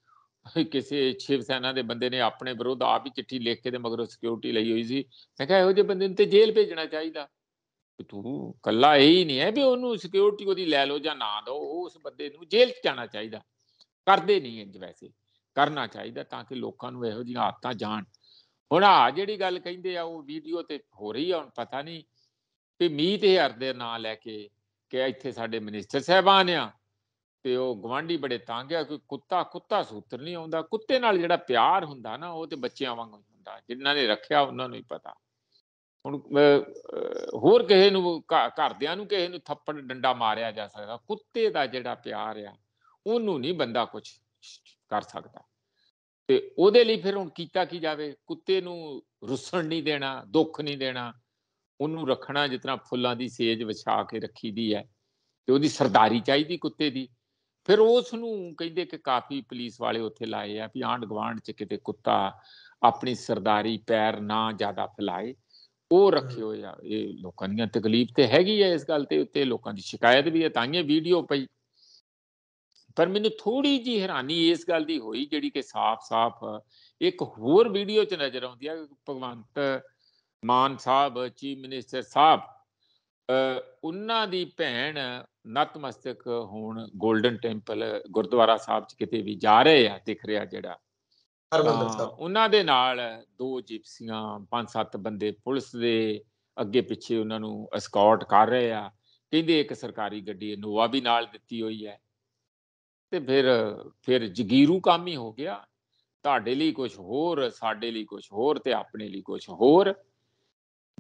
ਕਿਸੇ ਛੇਵ ਸੈਨਾ ਦੇ ਬੰਦੇ ਨੇ ਆਪਣੇ ਵਿਰੁੱਧ ਆਪ ਹੀ ਚਿੱਠੀ ਲਿਖ ਕੇ ਤੇ ਮਗਰੋਂ ਸਿਕਿਉਰਿਟੀ ਲਈ ਹੋਈ ਸੀ ਮੈਂ ਕਿਹਾ ਇਹੋ ਜਿਹੇ ਬੰਦੇ ਨੂੰ ਤੇ ਜੇਲ੍ਹ ਭੇਜਣਾ ਚਾਹੀਦਾ ਤੂੰ ਕੱਲਾ ਇਹ ਹੀ ਨਹੀਂ ਹੈ ਵੀ ਉਹਨੂੰ ਸਿਕਿਉਰਿਟੀ ਉਹਦੀ ਲੈ ਲਓ ਜਾਂ ਨਾ ਦਿਓ ਉਸ ਬੰਦੇ ਨੂੰ ਜੇਲ੍ਹ 'ਚ ਜਾਣਾ ਚਾਹੀਦਾ ਕਰਦੇ ਨਹੀਂ ਇੰਜ ਵੈਸੇ ਕਰਨਾ ਚਾਹੀਦਾ ਤਾਂ ਕਿ ਲੋਕਾਂ ਨੂੰ ਇਹੋ ਜਿਹੀਆਂ ਆਦਤਾਂ ਜਾਣ ਹੁਣ ਆ ਜਿਹੜੀ ਗੱਲ ਕਹਿੰਦੇ ਆ ਉਹ ਵੀਡੀਓ ਤੇ ਹੋ ਰਹੀ ਆ ਹੁਣ ਪਤਾ ਨਹੀਂ ਤੇ ਮੀਤ ਹਰ ਦੇ ਨਾਂ ਲੈ ਕੇ ਕਿ ਇੱਥੇ ਸਾਡੇ ਮਿਨਿਸਟਰ ਸਹਿਬਾਨ ਆ ਤੇ ਉਹ ਗਵਾਂਢੀ ਬੜੇ ਤੰਗ ਆ ਕੋਈ ਕੁੱਤਾ ਕੁੱਤਾ ਸੂਤਰ ਨਹੀਂ ਆਉਂਦਾ ਕੁੱਤੇ ਨਾਲ ਜਿਹੜਾ ਪਿਆਰ ਹੁੰਦਾ ਨਾ ਉਹ ਤੇ ਬੱਚਿਆਂ ਵਾਂਗ ਹੁੰਦਾ ਜਿਨ੍ਹਾਂ ਨੇ ਰੱਖਿਆ ਉਹਨਾਂ ਨੂੰ ਹੀ ਪਤਾ ਹੁਣ ਹੋਰ ਕਿਸੇ ਨੂੰ ਘਰਦਿਆਂ ਨੂੰ ਕਿਸੇ ਨੂੰ ਥੱਪੜ ਡੰਡਾ ਮਾਰਿਆ ਜਾ ਸਕਦਾ ਕੁੱਤੇ ਦਾ ਜਿਹੜਾ ਪਿਆਰ ਆ ਉਹਨੂੰ ਨਹੀਂ ਬੰਦਾ ਕੁਝ ਕਰ ਸਕਦਾ ਤੇ ਉਹਦੇ ਲਈ ਫਿਰ ਹੁਣ ਕੀਤਾ ਕੀ ਜਾਵੇ ਕੁੱਤੇ ਨੂੰ ਰੁੱਸਣ ਨਹੀਂ ਦੇਣਾ ਦੁੱਖ ਨਹੀਂ ਦੇਣਾ ਉਹਨੂੰ ਰੱਖਣਾ ਜਿਤਨਾ ਫੁੱਲਾਂ ਦੀ ਸੇਜ ਵਿਛਾ ਕੇ ਰੱਖੀ ਦੀ ਹੈ ਤੇ ਉਹਦੀ ਸਰਦਾਰੀ ਚਾਹੀਦੀ ਕੁੱਤੇ ਦੀ ਫਿਰ ਉਸ ਨੂੰ ਕਹਿੰਦੇ ਕਿ ਕਾਫੀ ਪੁਲਿਸ ਵਾਲੇ ਉੱਥੇ ਲਾਏ ਆ ਵੀ ਆਂਡ ਗਵਾਂਡ ਚ ਕਿਤੇ ਕੁੱਤਾ ਆਪਣੀ ਸਰਦਾਰੀ ਪੈਰ ਨਾ ਜ਼ਿਆਦਾ ਫਲਾਏ ਉਹ ਰੱਖਿਓ ਯਾਰ ਇਹ ਲੋਕਾਂ ਦੀਆਂ ਤਕਲੀਫ ਤੇ ਹੈਗੀ ਹੈ ਇਸ ਗੱਲ ਤੇ ਉੱਤੇ ਲੋਕਾਂ ਦੀ ਸ਼ਿਕਾਇਤ ਵੀ ਹੈ ਤਾਂ ਇਹ ਵੀਡੀਓ ਪਈ ਪਰ ਮੈਨੂੰ ਥੋੜੀ ਜੀ ਹੈਰਾਨੀ ਇਸ ਗੱਲ ਦੀ ਹੋਈ ਜਿਹੜੀ ਕਿ ਸਾਫ਼-ਸਾਫ਼ ਇੱਕ ਹੋਰ ਵੀਡੀਓ 'ਚ ਨਜ਼ਰ ਆਉਂਦੀ ਕਿ ਭਗਵੰਤ ਮਾਨ ਸਾਹਿਬ ਚੀਫ ਮਿਨਿਸਟਰ ਸਾਹਿਬ ਉਹਨਾਂ ਦੀ ਭੈਣ ਨਤਮਸਤਕ ਹੋਣ 골ਡਨ ਟੈਂਪਲ ਗੁਰਦੁਆਰਾ ਸਾਹਿਬ 'ਚ ਕਿਤੇ ਵੀ ਜਾ ਰਹੇ ਆ ਦਿਖ ਰਿਹਾ ਜਿਹੜਾ ਹਰਮੰਦਰ ਸਾਹਿਬ ਉਹਨਾਂ ਦੇ ਨਾਲ ਦੋ ਜਿਪਸੀਆਂ ਪੰਜ ਸੱਤ ਬੰਦੇ ਪੁਲਿਸ ਦੇ ਅੱਗੇ ਪਿੱਛੇ ਉਹਨਾਂ ਨੂੰ ਐਸਕੌਰਟ ਕਰ ਰਹੇ ਆ ਕਹਿੰਦੇ ਇੱਕ ਸਰਕਾਰੀ ਗੱਡੀ ਇਨੋਵਾ ਵੀ ਨਾਲ ਦਿੱਤੀ ਹੋਈ ਹੈ ਤੇ ਫਿਰ ਫਿਰ ਜਗੀਰੂ ਕੰਮ ਹੀ ਹੋ ਗਿਆ ਤੁਹਾਡੇ ਲਈ ਕੁਝ ਹੋਰ ਸਾਡੇ ਲਈ ਕੁਝ ਹੋਰ ਤੇ ਆਪਣੇ ਲਈ ਕੁਝ ਹੋਰ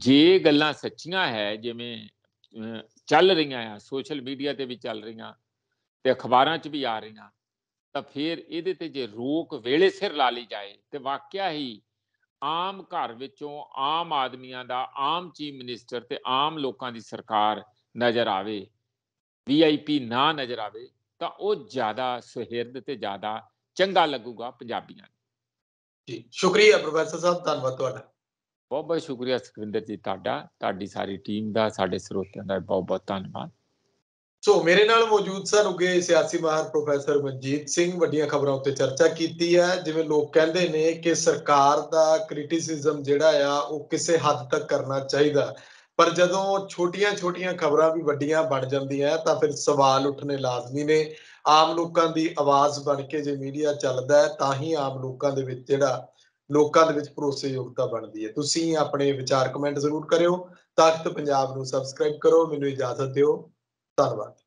ਜੇ ਗੱਲਾਂ ਸੱਚੀਆਂ ਹੈ ਜਿਵੇਂ ਚੱਲ ਰਹੀਆਂ ਆ ਸੋਸ਼ਲ ਮੀਡੀਆ ਤੇ ਵੀ ਚੱਲ ਰਹੀਆਂ ਤੇ ਅਖਬਾਰਾਂ 'ਚ ਵੀ ਆ ਰਹੀਆਂ ਤਾਂ ਫਿਰ ਇਹਦੇ ਤੇ ਜੇ ਰੋਕ ਵੇਲੇ ਸਿਰ ਲਾ ਲਈ ਜਾਏ ਤੇ ਵਾਕਿਆ ਹੀ ਆਮ ਘਰ ਵਿੱਚੋਂ ਆਮ ਆਦਮੀਆਂ ਦਾ ਆਮ ਚੀਫ ਮਿਨਿਸਟਰ ਤੇ ਆਮ ਲੋਕਾਂ ਦੀ ਸਰਕਾਰ ਨਜ਼ਰ ਆਵੇ ਵੀਆਈਪੀ ਨਾ ਨਜ਼ਰ ਆਵੇ ਤਾਂ ਉਹ ਜ਼ਿਆਦਾ ਸੁਹਿਰਦ ਤੇ ਜ਼ਿਆਦਾ ਚੰਗਾ ਲੱਗੂਗਾ ਪੰਜਾਬੀਆਂ ਨੂੰ ਜੀ ਸ਼ੁਕਰੀਆ ਪ੍ਰੋਫੈਸਰ ਸਾਹਿਬ ਧੰਨਵਾਦ ਤੁਹਾਡਾ ਬਹੁਤ ਬਹੁਤ ਸ਼ੁਕਰੀਆ ਸੁਖਵਿੰਦਰ ਜੀ ਤੁਹਾਡਾ ਤੁਹਾਡੀ ਸਾਰੀ ਟੀਮ ਦਾ ਸਾਡੇ ਸਰੋਤਿਆਂ ਦਾ ਬਹੁਤ ਬਹੁਤ ਧੰਨਵਾਦ ਸੋ ਮੇਰੇ ਨਾਲ ਮੌਜੂਦ ਸਨ ਉਗੇ ਸਿਆਸੀ ਮਾਹਰ ਪ੍ਰੋਫੈਸਰ ਮਨਜੀਤ ਸਿੰਘ ਵੱਡੀਆਂ ਖਬਰਾਂ ਉੱਤੇ ਚਰਚਾ ਕੀਤੀ ਹੈ ਜਿਵੇਂ ਲੋਕ ਕਹਿੰਦੇ ਨੇ ਕਿ ਸਰਕਾਰ ਦਾ ਕ੍ਰਿਟਿਸਿਜ਼ਮ ਜਿਹੜਾ ਆ ਉਹ ਕਿਸੇ ਹੱਦ ਤੱਕ ਕਰਨਾ ਚਾਹੀਦਾ ਪਰ ਜਦੋਂ ਛੋਟੀਆਂ-ਛੋਟੀਆਂ ਖਬਰਾਂ ਵੀ ਵੱਡੀਆਂ ਬਣ ਜਾਂਦੀਆਂ ਤਾਂ ਫਿਰ ਸਵਾਲ ਉੱਠਨੇ ਲਾਜ਼ਮੀ ਨੇ ਆਮ ਲੋਕਾਂ ਦੀ ਆਵਾਜ਼ ਬਣ ਕੇ ਜੇ ਮੀਡੀਆ ਚੱਲਦਾ ਤਾਂ ਹੀ ਆਮ ਲੋਕਾਂ ਦੇ ਵਿੱਚ ਜਿਹੜਾ ਲੋਕਾਂ ਦੇ ਵਿੱਚ ਭਰੋਸੇਯੋਗਤਾ ਬਣਦੀ ਹੈ ਤੁਸੀਂ ਆਪਣੇ ਵਿਚਾਰ ਕਮੈਂਟ ਜ਼ਰੂਰ ਕਰਿਓ ਤਾਕਤ ਪੰਜਾਬ ਨੂੰ ਸਬਸਕ੍ਰਾਈਬ ਕਰੋ ਮੈਨੂੰ ਇਜਾਜ਼ਤ ਦਿਓ ਧੰਨਵਾਦ